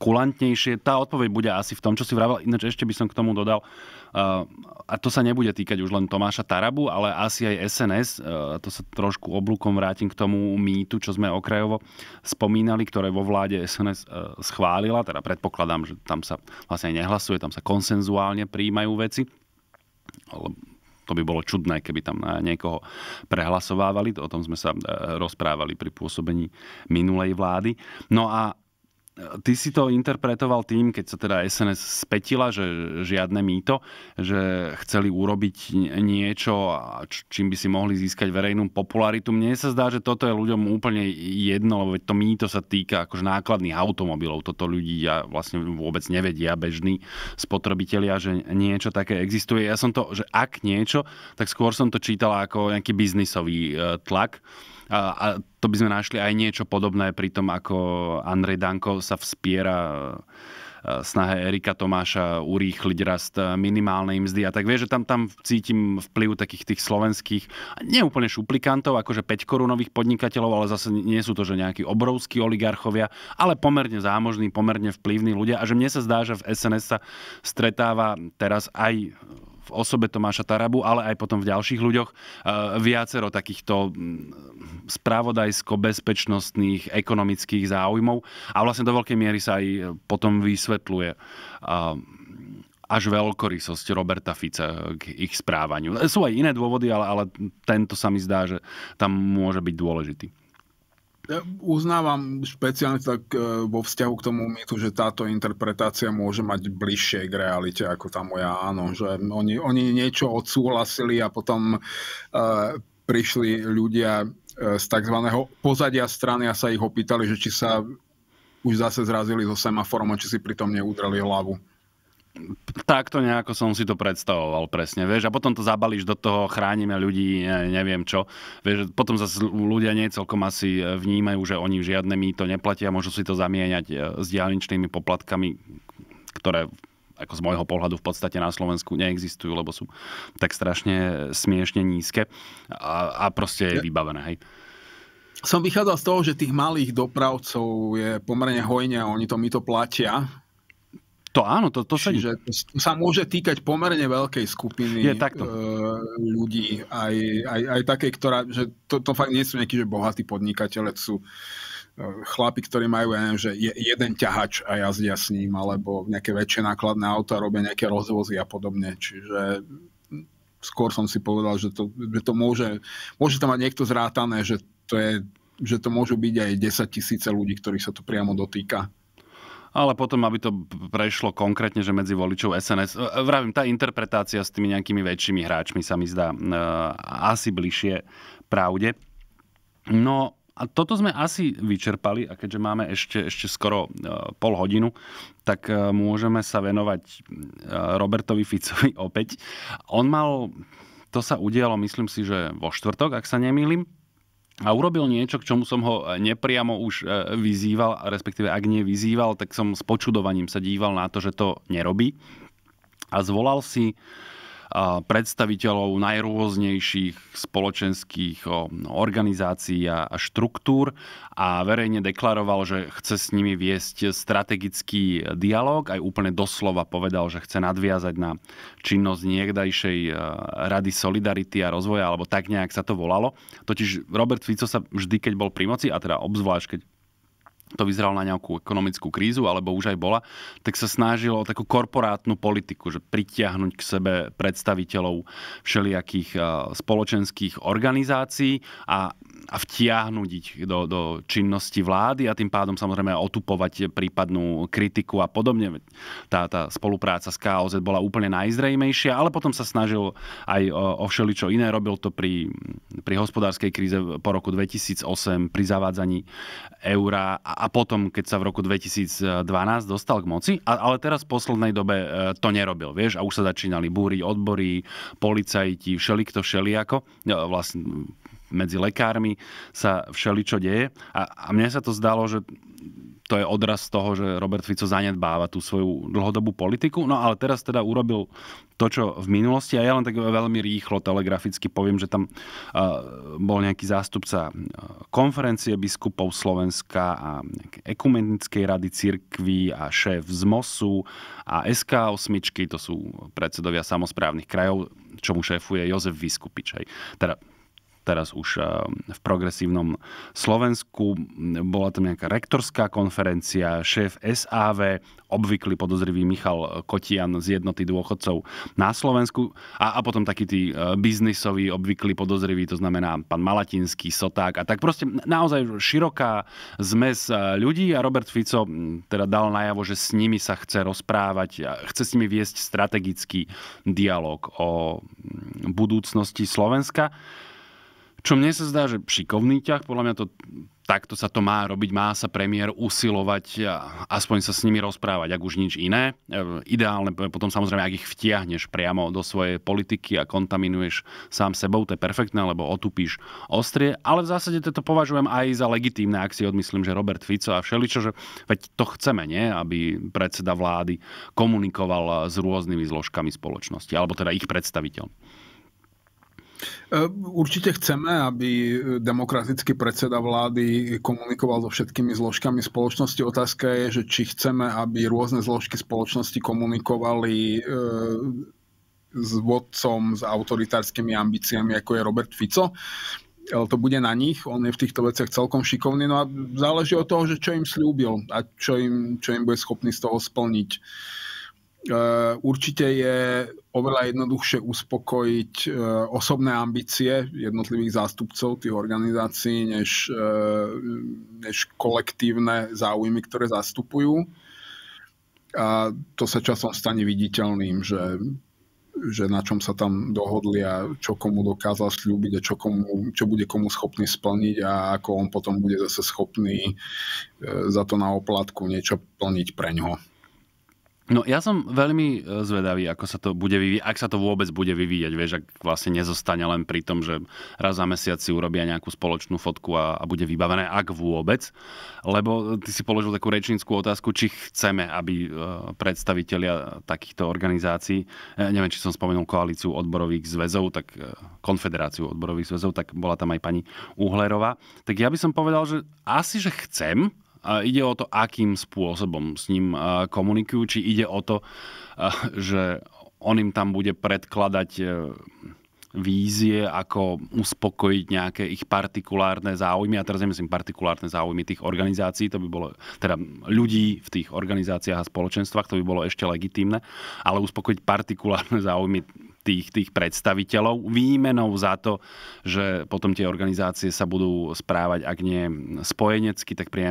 kulantnejšie. Tá odpoveď bude asi v tom, čo si vravel. Ináč ešte by som k tomu dodal, eh, a to sa nebude týkať už len Tomáša Tarabu, ale asi aj SNS, a eh, to sa trošku oblúkom vrátim k tomu mýtu, čo sme okrajovo spomínali, ktoré vo vláde SNS schválila, teda predpokladám, že tam sa vlastne nehlasuje, tam sa konsenzuálne príjmajú veci to by bolo čudné, keby tam niekoho prehlasovávali. O tom sme sa e, rozprávali pri pôsobení minulej vlády. No a Ty si to interpretoval tým, keď sa teda SNS spätila, že žiadne mýto, že chceli urobiť niečo, čím by si mohli získať verejnú popularitu. Mne sa zdá, že toto je ľuďom úplne jedno, lebo to mýto sa týka akož nákladných automobilov. Toto ja vlastne vôbec nevedia, bežní spotrebitelia, že niečo také existuje. Ja som to, že ak niečo, tak skôr som to čítala ako nejaký biznisový e, tlak. A to by sme našli aj niečo podobné pri tom, ako Andrej Danko sa vspiera e, e, snahe Erika Tomáša urýchliť rast e, minimálnej mzdy a tak vieš, že tam, tam cítim vplyv takých tých slovenských, neúplne šuplikantov, akože 5 korunových podnikateľov, ale zase nie sú to, že nejakí obrovskí oligarchovia, ale pomerne zámožní, pomerne vplyvní ľudia a že mne sa zdá, že v SNS sa stretáva teraz aj v osobe Tomáša Tarabu, ale aj potom v ďalších ľuďoch e, viacero takýchto správodajsko-bezpečnostných, ekonomických záujmov a vlastne do veľkej miery sa aj potom vysvetľuje e, až veľkorysosť Roberta Fica k ich správaniu. E, sú aj iné dôvody, ale, ale tento sa mi zdá, že tam môže byť dôležitý. Ja uznávam špeciálne tak e, vo vzťahu k tomu mýtu, že táto interpretácia môže mať bližšie k realite ako tá moja, áno. Že oni, oni niečo odsúhlasili a potom e, prišli ľudia e, z tzv. pozadia strany a sa ich opýtali, že či sa už zase zrazili so semaforom a či si pritom neudreli hlavu. Takto nejako som si to predstavoval presne, vieš, a potom to zabalíš do toho, chránime ľudí, neviem čo. Vieš, potom zase ľudia nie celkom asi e, vnímajú, že oni žiadne mýto neplatia, môžu si to zamieňať e, s diálničnými poplatkami, ktoré ako z môjho pohľadu v podstate na Slovensku neexistujú, lebo sú tak strašne e, smiešne nízke a, a proste je vybavené, hej. Som vychádzal z toho, že tých malých dopravcov je pomerne hojne a oni to mi to platia to áno, to, to sa... Čiže to sa môže týkať pomerne veľkej skupiny je, takto. E, ľudí, aj, aj, aj také, ktorá, že to, to fakt nie sú nejakí že bohatí podnikateľe, sú e, chlapi, ktorí majú, ja neviem, že jeden ťahač a jazdia s ním, alebo nejaké väčšie nákladné auto a robia nejaké rozvozy a podobne. Čiže skôr som si povedal, že to, že to môže, môže tam mať niekto zrátané, že to, je, že to môžu byť aj 10 tisíce ľudí, ktorých sa to priamo dotýka ale potom, aby to prešlo konkrétne, že medzi voličov SNS, e, e, vravím, tá interpretácia s tými nejakými väčšími hráčmi sa mi zdá e, asi bližšie pravde. No a toto sme asi vyčerpali a keďže máme ešte, ešte skoro pol hodinu, tak môžeme sa venovať Robertovi Ficovi opäť. On mal to sa udialo, myslím si, že vo štvrtok, ak sa nemýlim a urobil niečo, k čomu som ho eh, nepriamo už eh, vyzýval, respektíve ak nie vyzýval, tak som s počudovaním sa díval na to, že to nerobí. A zvolal si predstaviteľov najrôznejších spoločenských organizácií a štruktúr a verejne deklaroval, že chce s nimi viesť strategický dialog. Aj úplne doslova povedal, že chce nadviazať na činnosť niekdajšej e, Rady Solidarity a rozvoja, alebo tak nejak sa to volalo. Totiž Robert Fico sa vždy, keď bol pri moci, a teda obzvlášť, keď to vyzeralo na nejakú ekonomickú krízu, alebo už aj bola, tak sa snažilo o takú korporátnu politiku, že pritiahnuť k sebe predstaviteľov všelijakých e, spoločenských organizácií a, a vtiahnuť ich do, do činnosti vlády a tým pádom samozrejme otupovať prípadnú kritiku a podobne. Tá, tá spolupráca s KOZ bola úplne najzrejmejšia, ale potom sa snažil aj o, e, o všeličo iné. Robil to pri, pri hospodárskej kríze po roku 2008, pri zavádzaní eura a a potom, keď sa v roku 2012 dostal k moci, a, ale teraz v poslednej dobe e, to nerobil, vieš, a už sa začínali búriť odbory, policajti, všelikto všeliako, e, vlastne medzi lekármi sa všeličo deje a, a mne sa to zdalo, že to je odraz toho, že Robert Fico zanedbáva tú svoju dlhodobú politiku. No ale teraz teda urobil to, čo v minulosti. A ja len tak veľmi rýchlo telegraficky poviem, že tam bol nejaký zástupca konferencie biskupov Slovenska a ekumenickej rady cirkví a šéf z MOSu a SK8, to sú predsedovia samozprávnych krajov, čomu šéfuje Jozef Vyskupič. Teda teraz už eh, v progresívnom Slovensku. Bola tam nejaká rektorská konferencia, šéf SAV, obvyklý podozrivý Michal Kotian z jednoty dôchodcov na Slovensku a, a potom taký tí eh, biznisoví, obvyklí podozriví, to znamená pán Malatinský, Soták a tak proste naozaj široká zmes eh, ľudí a Robert Fico hm, teda dal najavo, že s nimi sa chce rozprávať a chce s nimi viesť strategický dialog o hm, budúcnosti Slovenska. Čo mne sa zdá, že šikovný ťah, podľa mňa to takto sa to má robiť, má sa premiér usilovať, a aspoň sa s nimi rozprávať, ak už nič iné. E, ideálne e, potom samozrejme, ak ich vtiahneš priamo do svojej politiky a kontaminuješ sám sebou, to je perfektné, lebo otupíš ostrie, ale v zásade to považujem aj za legitímne, ak si odmyslím, že Robert Fico a všeličo, že veď to chceme, nie? aby predseda vlády komunikoval s rôznymi zložkami spoločnosti, alebo teda ich predstaviteľ. E, určite chceme, aby demokratický predseda vlády komunikoval so všetkými zložkami spoločnosti. Otázka je, že či chceme, aby rôzne zložky spoločnosti komunikovali e, s vodcom s autoritárskymi ambíciami, ako je Robert Fico ale to bude na nich. On je v týchto veciach celkom šikovný. No a záleží od toho, že čo im slúbil a čo im, čo im bude schopný z toho splniť. E, určite je oveľa jednoduchšie uspokojiť e, osobné ambície jednotlivých zástupcov tých organizácií, než, e, než kolektívne záujmy, ktoré zastupujú. A to sa časom stane viditeľným, že, že na čom sa tam dohodli a čo komu dokázal slúbiť a čo, komu, čo bude komu schopný splniť a ako on potom bude zase schopný e, za to na oplatku niečo plniť pre ňoho. No ja som veľmi e, zvedavý, ako sa to bude vyvíjať, ak sa to vôbec bude vyvíjať, vieš, ak vlastne nezostane len pri tom, že raz za mesiac si urobia nejakú spoločnú fotku a, a bude vybavené, ak vôbec. Lebo ty si položil takú rečníckú otázku, či chceme, aby e, predstavitelia takýchto organizácií, e, neviem, či som spomenul koalíciu odborových zväzov, tak konfederáciu odborových zväzov, tak bola tam aj pani Uhlerová. Tak ja by som povedal, že asi, že chcem, Ide o to, akým spôsobom s ním komunikujú, či ide o to, že on im tam bude predkladať e, vízie, ako uspokojiť nejaké ich partikulárne záujmy. A teraz nemyslím partikulárne záujmy tých organizácií, to by bolo, teda ľudí v tých organizáciách a spoločenstvách, to by bolo ešte legitímne, ale uspokojiť partikulárne záujmy tých, tých predstaviteľov výmenou za to, že potom tie organizácie sa budú správať, ak nie spojenecky, tak pri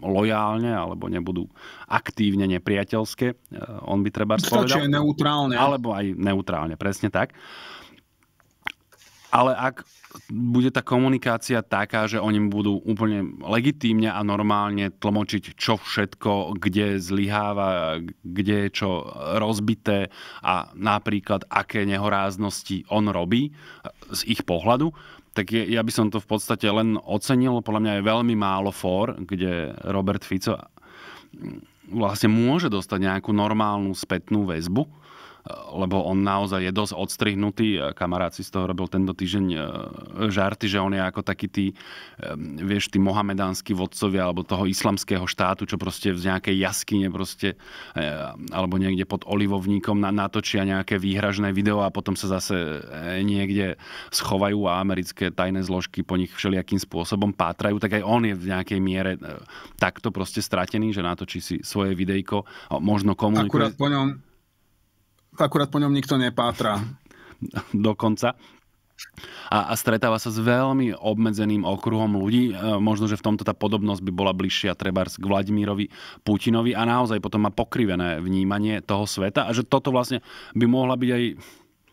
lojálne, alebo nebudú aktívne nepriateľské. E, on by treba Stačí povedal. neutrálne. Alebo aj neutrálne, presne tak. Ale ak bude tá komunikácia taká, že oni budú úplne legitímne a normálne tlmočiť, čo všetko, kde zlyháva, kde je čo rozbité a napríklad, aké nehoráznosti on robí z ich pohľadu, tak je, ja by som to v podstate len ocenil. Podľa mňa je veľmi málo fór, kde Robert Fico vlastne môže dostať nejakú normálnu spätnú väzbu lebo on naozaj je dosť odstrihnutý. Kamarát si z toho robil tento týždeň e, žarty, že on je ako taký tí, e, vieš, tí mohamedánsky vodcovia alebo toho islamského štátu, čo proste v nejakej jaskyne proste e, alebo niekde pod olivovníkom natočia nejaké výhražné video a potom sa zase niekde schovajú a americké tajné zložky po nich všelijakým spôsobom pátrajú, tak aj on je v nejakej miere takto proste stratený, že natočí si svoje videjko, možno komunikuje. Akurát po ňom akurát po ňom nikto nepátra. Dokonca. A, a stretáva sa s veľmi obmedzeným okruhom ľudí. E, možno, že v tomto tá podobnosť by bola bližšia trebárs k Vladimírovi Putinovi a naozaj potom má pokrivené vnímanie toho sveta a že toto vlastne by mohla byť aj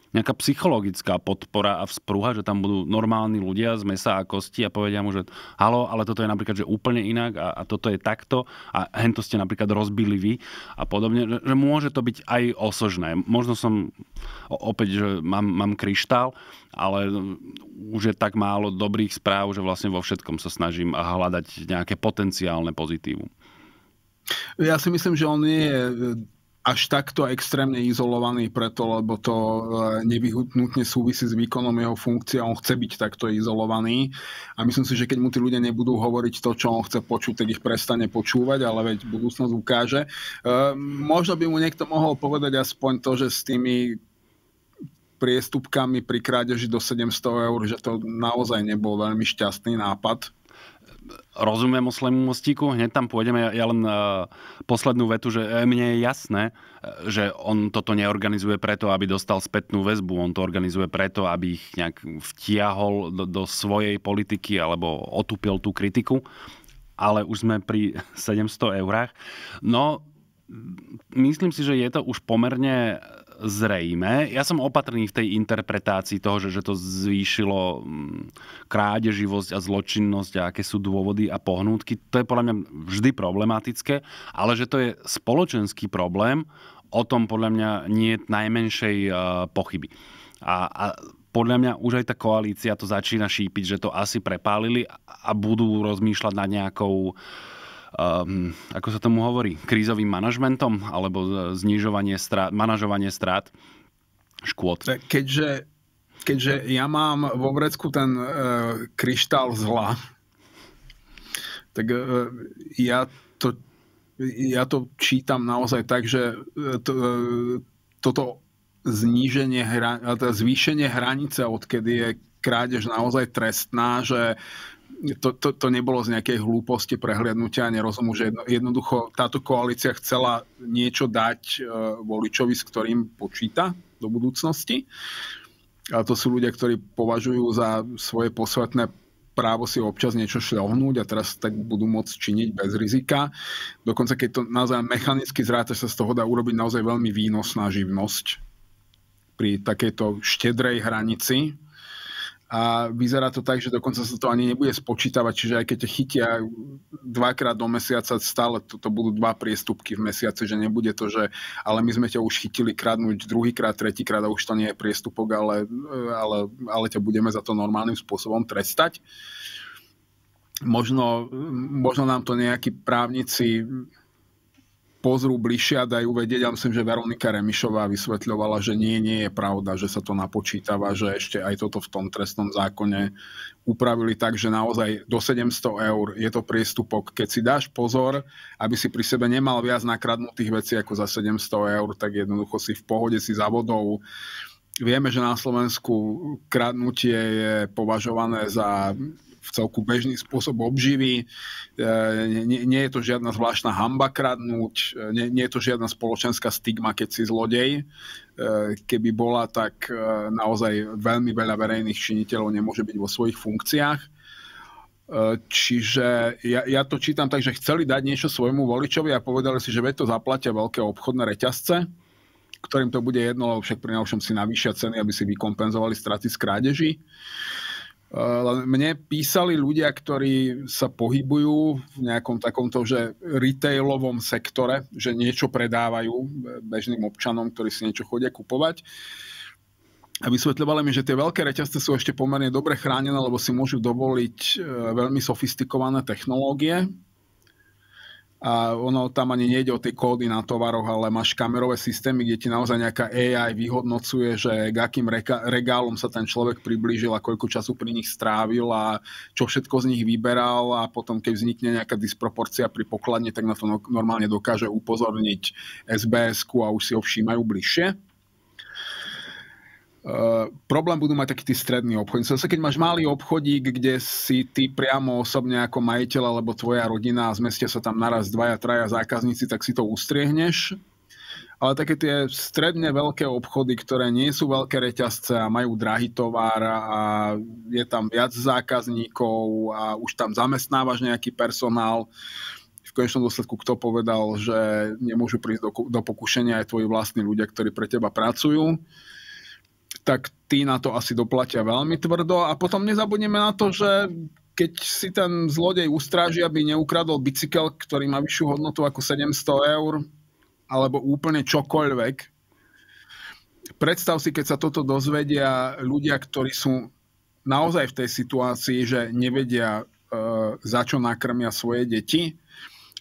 nejaká psychologická podpora a vzprúha, že tam budú normálni ľudia z mesa a kosti a povedia mu, že halo, ale toto je napríklad že úplne inak a, a toto je takto a hento ste napríklad rozbili vy a podobne, že, že môže to byť aj osožné. Možno som opäť, že mám, mám kryštál, ale už je tak málo dobrých správ, že vlastne vo všetkom sa snažím hľadať nejaké potenciálne pozitívum. Ja si myslím, že on nie je až takto extrémne izolovaný preto, lebo to eh, nevyhnutne súvisí s výkonom jeho funkcie a on chce byť takto izolovaný. A myslím si, že keď mu tí ľudia nebudú hovoriť to, čo on chce počuť, tak ich prestane počúvať, ale veď budúcnosť ukáže. Eh, možno by mu niekto mohol povedať aspoň to, že s tými priestupkami pri krádeži do 700 eur, že to naozaj nebol veľmi šťastný nápad rozumiem slému mostíku, hneď tam pôjdeme. Ja, ja len uh, poslednú vetu, že e, mne je jasné, e, že on toto neorganizuje preto, aby dostal spätnú väzbu. On to organizuje preto, aby ich nejak vtiahol do, do svojej politiky alebo otúpil tú kritiku. Ale už sme pri 700 eurách. No, myslím si, že je to už pomerne zrejme. Ja som opatrný v tej interpretácii toho, že, že to zvýšilo mm, krádeživosť a zločinnosť a aké sú dôvody a pohnútky. To je podľa mňa vždy problematické, ale že to je spoločenský problém, o tom podľa mňa nie je najmenšej e, pochyby. A, a podľa mňa už aj tá koalícia to začína šípiť, že to asi prepálili a budú rozmýšľať nad nejakou uh, um, ako sa tomu hovorí, krízovým manažmentom alebo e, znižovanie strát, manažovanie strát škôd. E, keďže, keďže ja mám vo vrecku ten uh, kryštál zla, tak uh, ja, to, ja to čítam naozaj tak, že to, toto zníženie, hra, zvýšenie hranice, odkedy je krádež naozaj trestná, že to, to, to nebolo z nejakej hlúposti, prehliadnutia a nerozumu, že jedno, jednoducho táto koalícia chcela niečo dať e, voličovi, s ktorým počíta do budúcnosti. A to sú ľudia, ktorí považujú za svoje posvetné právo si občas niečo šľohnúť a teraz tak budú môcť činiť bez rizika. Dokonca keď to naozaj mechanicky zráta, sa z toho dá urobiť naozaj veľmi výnosná živnosť pri takejto štedrej hranici a vyzerá to tak, že dokonca sa to ani nebude spočítavať, čiže aj keď te chytia dvakrát do mesiaca, stále toto budú dva priestupky v mesiaci, že nebude to, že ale my sme ťa už chytili kradnúť druhýkrát, tretíkrát a už to nie je priestupok, ale, ale, ale ťa budeme za to normálnym spôsobom trestať. Možno, možno nám to nejakí právnici pozrú bližšie a dajú vedieť. Ja myslím, že Veronika Remišová vysvetľovala, že nie, nie je pravda, že sa to napočítava, že ešte aj toto v tom trestnom zákone upravili tak, že naozaj do 700 eur je to priestupok. Keď si dáš pozor, aby si pri sebe nemal viac nakradnutých vecí ako za 700 eur, tak jednoducho si v pohode si za vodou. Vieme, že na Slovensku kradnutie je považované za v celku bežný spôsob obživy. E, nie, nie je to žiadna zvláštna hamba kradnúť, e, nie, nie je to žiadna spoločenská stigma, keď si zlodej. E, keby bola, tak naozaj veľmi veľa verejných činiteľov nemôže byť vo svojich funkciách. Čiže ja, ja to čítam tak, že chceli dať niečo svojmu voličovi a povedali si, že veď to zaplatia veľké obchodné reťazce, ktorým to bude jedno, lebo však pri najlepšom si navýšia ceny, aby si vykompenzovali straty z krádeží. Mne písali ľudia, ktorí sa pohybujú v nejakom takomto, že retailovom sektore, že niečo predávajú bežným občanom, ktorí si niečo chodia kupovať. A vysvetľovali mi, že tie veľké reťazce sú ešte pomerne dobre chránené, lebo si môžu dovoliť e, veľmi sofistikované technológie, a ono tam ani nejde o tie kódy na tovaroch, ale máš kamerové systémy, kde ti naozaj nejaká AI vyhodnocuje, že k akým regálom sa ten človek priblížil a koľko času pri nich strávil a čo všetko z nich vyberal a potom keď vznikne nejaká disproporcia pri pokladne, tak na to no-, normálne dokáže upozorniť SBS-ku a už si ho všímajú bližšie. Eh, problém budú mať takí tí strední obchodníci. Zase keď máš malý obchodík, kde si ty priamo osobne ako majiteľ alebo tvoja rodina a zmestia sa tam naraz dvaja, traja zákazníci, tak si to ustriehneš. Ale také tie stredne veľké obchody, ktoré nie sú veľké reťazce a majú drahý tovar a je tam viac zákazníkov a už tam zamestnávaš nejaký personál, v konečnom dôsledku kto povedal, že nemôžu prísť do, do pokušenia aj tvoji vlastní ľudia, ktorí pre teba pracujú tak tí na to asi doplatia veľmi tvrdo. A potom nezabudneme na to, že keď si ten zlodej ustráži, aby neukradol bicykel, ktorý má vyššiu hodnotu ako 700 eur, alebo úplne čokoľvek, predstav si, keď sa toto dozvedia ľudia, ktorí sú naozaj v tej situácii, že nevedia, e, za čo nakrmia svoje deti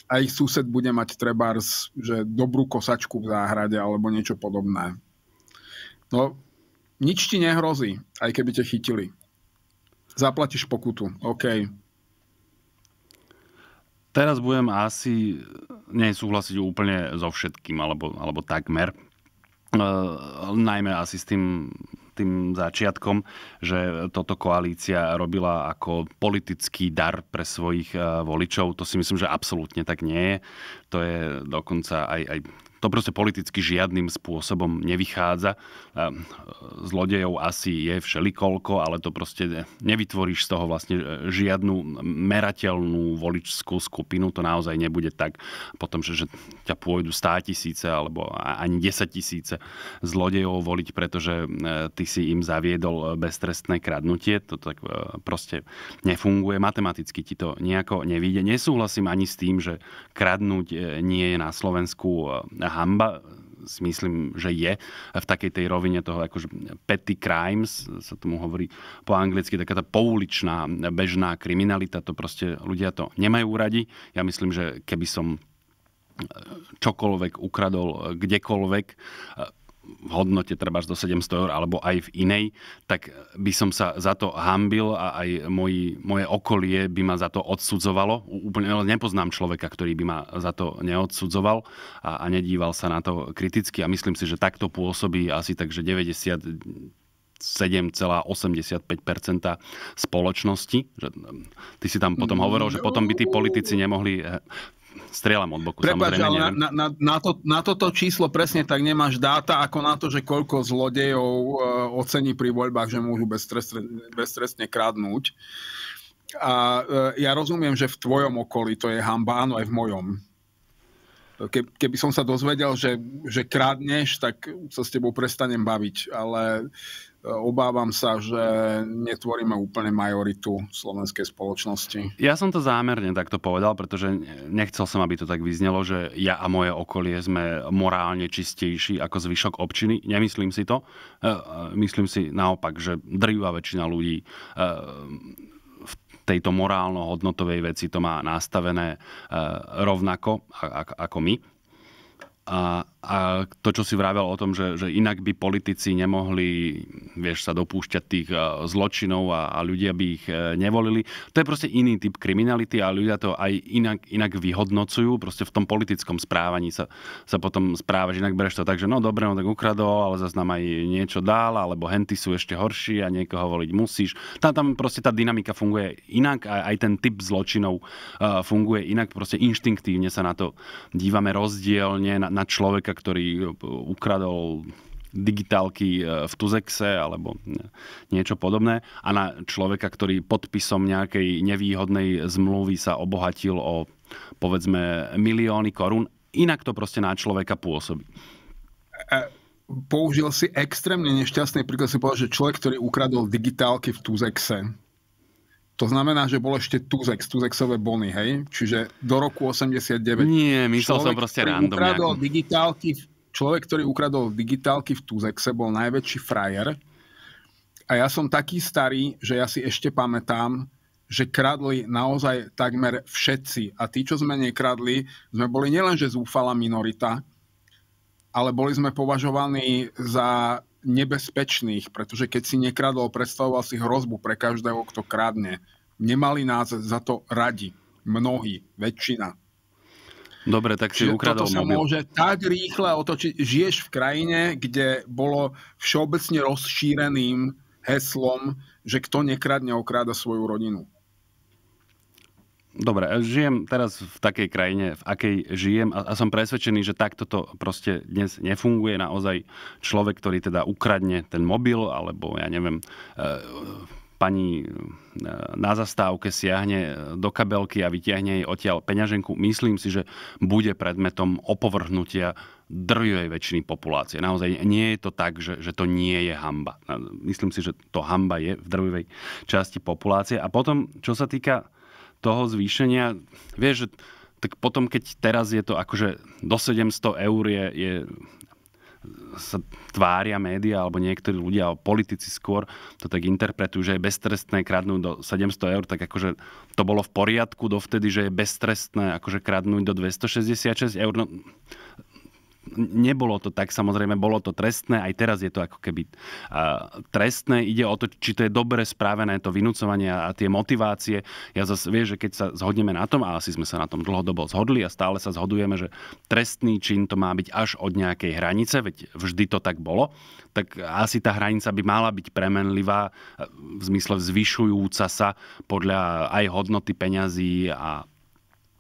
a ich sused bude mať trebárs, že dobrú kosačku v záhrade alebo niečo podobné. No, nič ti nehrozí, aj keby ťa chytili. Zaplatíš pokutu, OK. Teraz budem asi nesúhlasiť úplne so všetkým, alebo, alebo takmer. E, najmä asi s tým, tým začiatkom, že toto koalícia robila ako politický dar pre svojich e, voličov. To si myslím, že absolútne tak nie je. To je dokonca aj, aj to proste politicky žiadnym spôsobom nevychádza. Ehm, zlodejov asi je všelikoľko, ale to proste nevytvoríš z toho vlastne e, žiadnu merateľnú voličskú skupinu. To naozaj nebude tak potom, že, že ťa pôjdu 100 tisíce alebo ani 10 tisíce zlodejov voliť, pretože e, ty si im zaviedol beztrestné kradnutie. To tak e, proste nefunguje. Matematicky ti to nejako nevíde. Nesúhlasím ani s tým, že kradnúť nie je na Slovensku teda hamba si myslím, že je v takej tej rovine toho akože petty crimes, sa tomu hovorí po anglicky, taká tá pouličná bežná kriminalita, to proste ľudia to nemajú radi. Ja myslím, že keby som e, čokoľvek ukradol e, kdekoľvek, e, v hodnote treba do 700 eur alebo aj v inej, tak by som sa za to hambil a aj moji, moje okolie by ma za to odsudzovalo. Úplne nepoznám človeka, ktorý by ma za to neodsudzoval a, a nedíval sa na to kriticky a myslím si, že takto pôsobí asi takže 90 7,85 spoločnosti. Mm, ty si tam potom hovoril, že no. potom by tí politici nemohli eh, strieľam od boku, Prepač, samozrejme. Ale na, na, na, to, na toto číslo presne tak nemáš dáta, ako na to, že koľko zlodejov uh, ocení pri voľbách, že môžu beztrestne, beztrestne kradnúť. A uh, ja rozumiem, že v tvojom okolí to je hamba, áno aj v mojom. Ke, keby som sa dozvedel, že, že krádneš, tak sa s tebou prestanem baviť, ale e, obávam sa, že netvoríme úplne majoritu slovenskej spoločnosti. Ja som to zámerne takto povedal, pretože nechcel som, aby to tak vyznelo, že ja a moje okolie sme morálne čistejší ako zvyšok občiny. Nemyslím si to. E, e, myslím si naopak, že drýva väčšina ľudí tejto morálno-hodnotovej veci to má nastavené eh, rovnako ako my. A, a to, čo si vravel o tom, že, že inak by politici nemohli vieš, sa dopúšťať tých e, zločinov a, a ľudia by ich e, nevolili, to je proste iný typ kriminality a ľudia to aj inak, inak vyhodnocujú, proste v tom politickom správaní sa, sa potom správaš, inak bereš to tak, že no dobre, no tak ukradol, ale zase nám aj niečo dál, alebo henty sú ešte horší a niekoho voliť musíš. Tá, tam proste tá dynamika funguje inak a aj ten typ zločinov uh, funguje inak, proste inštinktívne sa na to dívame rozdielne, na, na človeka, ktorý e, ukradol digitálky e, v Tuzexe alebo niečo podobné a na človeka, ktorý podpisom nejakej nevýhodnej zmluvy sa obohatil o povedzme milióny korún. Inak to proste na človeka pôsobí. E, použil si extrémne nešťastný príklad, si povedal, že človek, ktorý ukradol digitálky v Tuzexe, to znamená, že bol ešte Tuzex, Tuzexové bony, hej? Čiže do roku 89. Nie, myslel človek, som proste random. Ukradol digitálky, človek, ktorý ukradol digitálky v Tuzexe, bol najväčší frajer. A ja som taký starý, že ja si ešte pamätám, že kradli naozaj takmer všetci. A tí, čo sme nekradli, sme boli nielenže zúfala minorita, ale boli sme považovaní za nebezpečných, pretože keď si nekradol, predstavoval si hrozbu pre každého, kto kradne. Nemali nás za to radi. Mnohí, väčšina. Dobre, tak si Čiže ukradol toto sa mobil. môže tak rýchle otočiť. Žiješ v krajine, kde bolo všeobecne rozšíreným heslom, že kto nekradne, okráda svoju rodinu. Dobre, žijem teraz v takej krajine, v akej žijem a, a som presvedčený, že takto to proste dnes nefunguje. Naozaj človek, ktorý teda ukradne ten mobil alebo ja neviem, e, pani e, na zastávke siahne do kabelky a vytiahne jej odtiaľ peňaženku, myslím si, že bude predmetom opovrhnutia drvivej väčšiny populácie. Naozaj nie je to tak, že, že to nie je hamba. E, myslím si, že to hamba je v drvivej časti populácie. A potom, čo sa týka toho zvýšenia, vieš, že tak potom, keď teraz je to akože do 700 eur je, je sa tvária média alebo niektorí ľudia, alebo politici skôr to tak interpretujú, že je beztrestné kradnúť do 700 eur, tak akože to bolo v poriadku dovtedy, že je beztrestné akože kradnúť do 266 eur. No, nebolo to tak, samozrejme, bolo to trestné, aj teraz je to ako keby trestné. Ide o to, či to je dobre správené, to vynúcovanie a tie motivácie. Ja zase vieš, že keď sa zhodneme na tom, a asi sme sa na tom dlhodobo zhodli a stále sa zhodujeme, že trestný čin to má byť až od nejakej hranice, veď vždy to tak bolo, tak asi tá hranica by mala byť premenlivá, e, v zmysle zvyšujúca sa podľa aj hodnoty peňazí a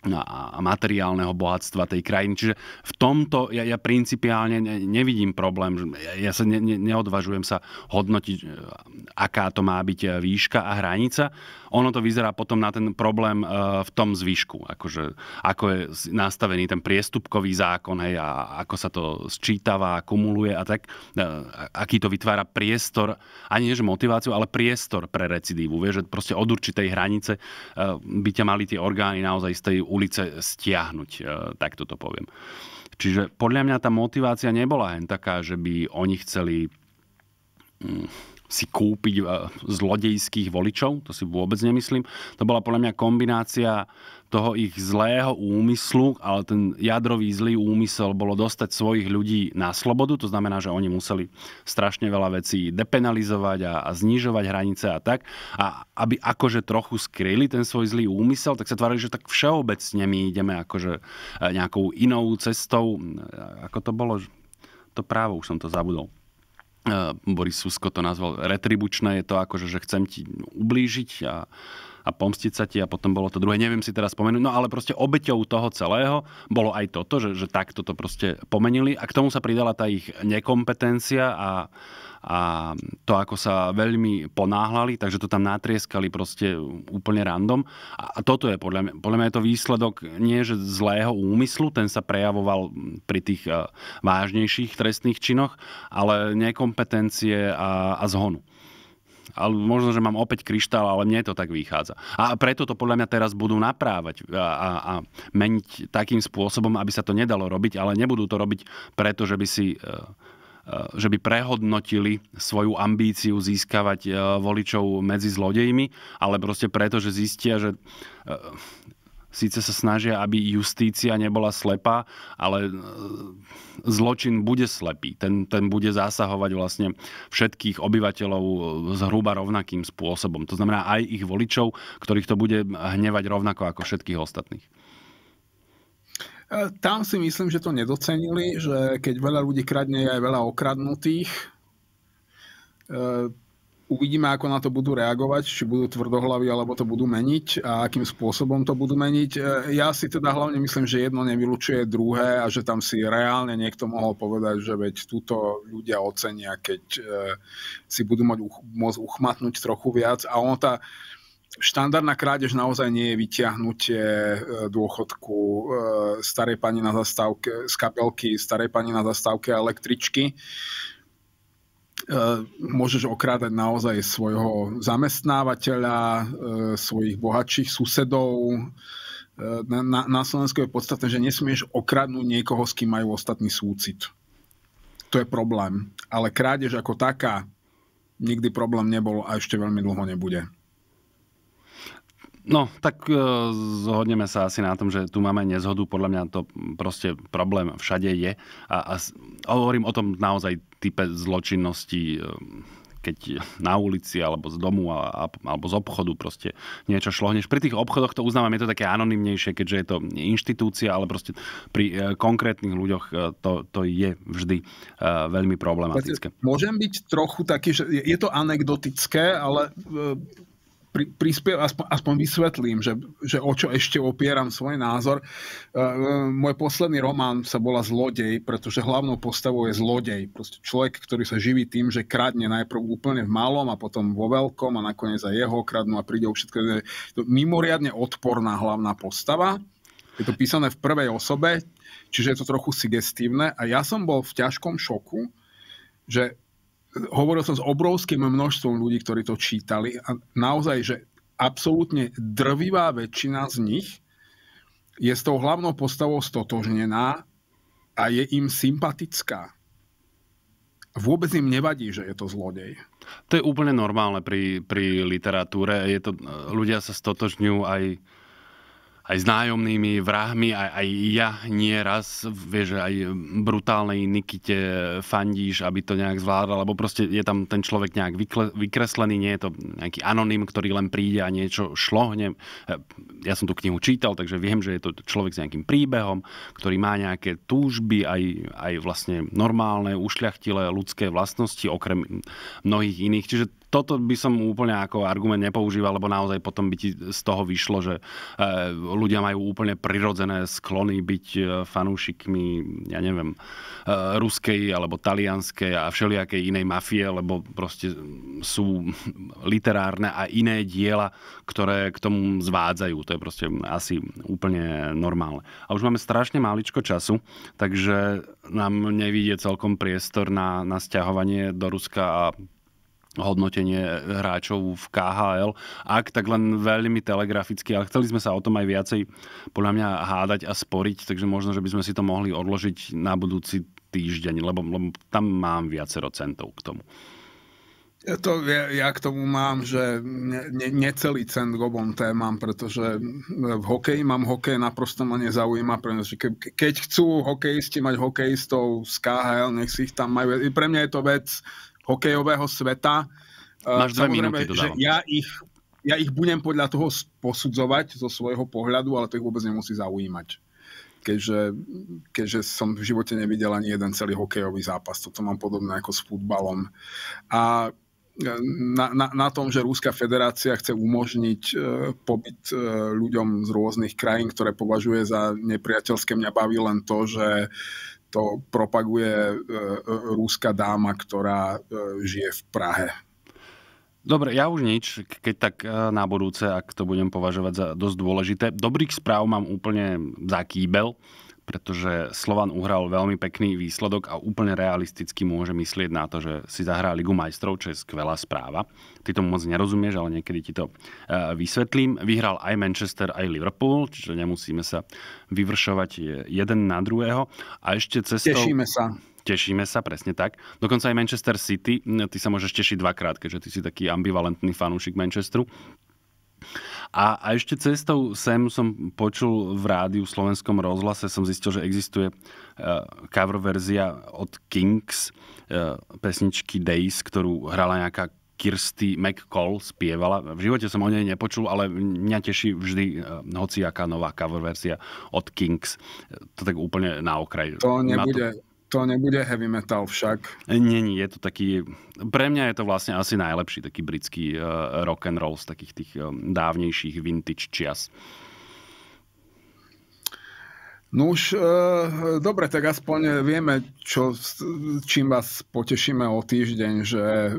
No a materiálneho bohatstva tej krajiny. Čiže v tomto ja, ja principiálne nevidím problém. Ja, ja sa ne, ne, neodvažujem sa hodnotiť, e, aká to má byť e, výška a hranica ono to vyzerá potom na ten problém e, v tom zvyšku. Akože, ako je nastavený ten priestupkový zákon hej, a ako sa to sčítava, kumuluje a tak. E, aký to vytvára priestor, ani že motiváciu, ale priestor pre recidívu. Vieš, že proste od určitej hranice e, by ťa mali tie orgány naozaj z tej ulice stiahnuť. Tak to poviem. Čiže podľa mňa tá motivácia nebola len taká, že by oni chceli mm, si kúpiť eh, zlodejských voličov, to si vôbec nemyslím. To bola podľa mňa kombinácia toho ich zlého úmyslu, ale ten jadrový zlý úmysel bolo dostať svojich ľudí na slobodu, to znamená, že oni museli strašne veľa vecí depenalizovať a, a znižovať hranice a tak. A aby akože trochu skryli ten svoj zlý úmysel, tak sa tvárili, že tak všeobecne my ideme akože eh, nejakou inou cestou, ako to bolo, to právo už som to zabudol. E, Boris Susko to nazval retribučné, je to akože, že chcem ti ublížiť a, a pomstiť sa ti a potom bolo to druhé, neviem si teraz spomenúť, no ale proste obeťou toho celého bolo aj toto, že, že takto to proste pomenili a k tomu sa pridala tá ich nekompetencia a a to, ako sa veľmi ponáhlali, takže to tam natrieskali proste úplne random. A toto je podľa mňa, podľa mňa je to výsledok nie že zlého úmyslu, ten sa prejavoval pri tých e, vážnejších trestných činoch, ale nekompetencie a, a zhonu ale možno, že mám opäť kryštál, ale mne to tak vychádza. A preto to podľa mňa teraz budú naprávať a, a, a meniť takým spôsobom, aby sa to nedalo robiť, ale nebudú to robiť preto, že by si e, že by prehodnotili svoju ambíciu získavať e, voličov medzi zlodejmi, ale proste preto, že zistia, že e, síce sa snažia, aby justícia nebola slepá, ale e, zločin bude slepý. Ten, ten bude zásahovať vlastne všetkých obyvateľov zhruba rovnakým spôsobom. To znamená aj ich voličov, ktorých to bude hnevať rovnako ako všetkých ostatných. Tam si myslím, že to nedocenili, že keď veľa ľudí kradne, je aj veľa okradnutých. E, uvidíme, ako na to budú reagovať, či budú tvrdohlaví, alebo to budú meniť a akým spôsobom to budú meniť. E, ja si teda hlavne myslím, že jedno nevylučuje druhé a že tam si reálne niekto mohol povedať, že veď túto ľudia ocenia, keď e, si budú môcť uchmatnúť trochu viac. A ono tá, Štandardná krádež naozaj nie je vyťahnutie e, dôchodku e, starej pani na zastávke, z kapelky starej pani na zastávke a električky. E, môžeš okrádať naozaj svojho zamestnávateľa, svojich bohatších susedov. Na, na, na Slovensku je podstatné, že nesmieš okradnúť niekoho, s kým majú ostatný súcit. To je problém. Ale krádež ako taká nikdy problém nebol a ešte veľmi dlho nebude. No, tak e, zhodneme sa asi na tom, že tu máme nezhodu. Podľa mňa to proste problém všade je. A, a hovorím o tom naozaj type zločinnosti, e, keď na ulici alebo z domu alebo z obchodu proste niečo Než Pri tých obchodoch to uznávam, je to také anonymnejšie, keďže je to inštitúcia, ale proste pri e, konkrétnych ľuďoch to, to je vždy veľmi problematické. Môžem byť trochu taký, že je, to anekdotické, ale pri, prispiev, aspoň, aspoň vysvetlím, že, že o čo ešte opieram svoj názor. E, môj posledný román sa volá Zlodej, pretože hlavnou postavou je zlodej. Proste človek, ktorý sa živí tým, že kradne najprv úplne v malom a potom vo veľkom a nakoniec aj jeho kradnú a príde o všetko. Je to mimoriadne odporná hlavná postava. Je to písané v prvej osobe, čiže je to trochu sugestívne. A ja som bol v ťažkom šoku, že hovoril som s obrovským množstvom ľudí, ktorí to čítali a naozaj, že absolútne drvivá väčšina z nich je s tou hlavnou postavou stotožnená a je im sympatická. Vôbec im nevadí, že je to zlodej. To je úplne normálne pri, pri literatúre. Je to, ľudia sa stotožňujú aj aj s nájomnými vrahmi, aj, aj ja nieraz, vieš, aj brutálnej Nikite fandíš, aby to nejak zvládal, lebo proste je tam ten človek nejak vykreslený, nie je to nejaký anonym, ktorý len príde a niečo šlohne. E, ja som tú knihu čítal, takže viem, že je to človek s nejakým príbehom, ktorý má nejaké túžby, aj, aj vlastne normálne, ušľachtilé ľudské vlastnosti, okrem mnohých iných. Čiže toto by som úplne ako argument nepoužíval, lebo naozaj potom by ti z toho vyšlo, že e, ľudia majú úplne prirodzené sklony byť e, fanúšikmi, ja neviem, e, ruskej alebo talianskej a všelijakej inej mafie, lebo proste sú literárne a iné diela, ktoré k tomu zvádzajú. To je proste asi úplne normálne. A už máme strašne maličko času, takže nám nevidie celkom priestor na, na stiahovanie do Ruska a hodnotenie hráčov v KHL. Ak, tak len veľmi telegraficky, ale chceli sme sa o tom aj viacej podľa mňa hádať a sporiť, takže možno, že by sme si to mohli odložiť na budúci týždeň, lebo, lebo tam mám viacero centov k tomu. Ja, to, ja, ja k tomu mám, že ne, necelý cent k témam, pretože v hokeji mám hokej naprosto ma nezaujíma, pretože ke, keď chcú hokejisti mať hokejistov z KHL, nech si ich tam majú. Pre mňa je to vec hokejového sveta. E, Máš dve minúty, že ja ich, ja ich budem podľa toho posudzovať zo svojho pohľadu, ale to ich vôbec nemusí zaujímať. Keďže, keďže som v živote nevidel ani jeden celý hokejový zápas. Toto mám podobné ako s futbalom. A e, na, na, na tom, že Rúska federácia chce umožniť e, pobyt e, ľuďom z rôznych krajín, ktoré považuje za nepriateľské, mňa baví len to, že to propaguje e, e, rúska dáma, ktorá e, žije v Prahe. Dobre, ja už nič, keď tak na budúce, ak to budem považovať za dosť dôležité. Dobrých správ mám úplne za kýbel pretože Slovan uhral veľmi pekný výsledok a úplne realisticky môže myslieť na to, že si zahrá Ligu majstrov, čo je skvelá správa. Ty tomu moc nerozumieš, ale niekedy ti to e, vysvetlím. Vyhral aj Manchester, aj Liverpool, čiže nemusíme sa vyvršovať e, jeden na druhého. A ešte cestou... Tešíme sa. Tešíme sa, presne tak. Dokonca aj Manchester City, ty sa môžeš tešiť dvakrát, keďže ty si taký ambivalentný fanúšik Manchesteru. A, a ešte cestou sem som počul v rádiu v slovenskom rozhlase, som zistil, že existuje e, cover verzia od Kings e, pesničky Days, ktorú hrala nejaká Kirsty McCall spievala. V živote som o nej nepočul, ale mňa teší vždy e, aká nová cover verzia od Kings. To tak úplne na okraj. To nebude, to... To nebude heavy metal však. E, nie, nie, je to taký... Pre mňa je to vlastne asi najlepší taký britský uh, rock and roll z takých tých um, dávnejších vintage čias. No už, e, dobre, tak aspoň vieme, čo, čím vás potešíme o týždeň, že e,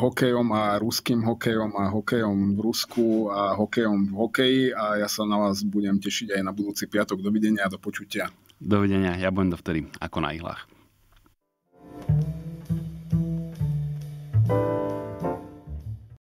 hokejom a ruským hokejom a hokejom v Rusku a hokejom v hokeji a ja sa na vás budem tešiť aj na budúci piatok. Dovidenia a do počutia. Dovidenia, ja budem dovtedy ako na ihlách. thank you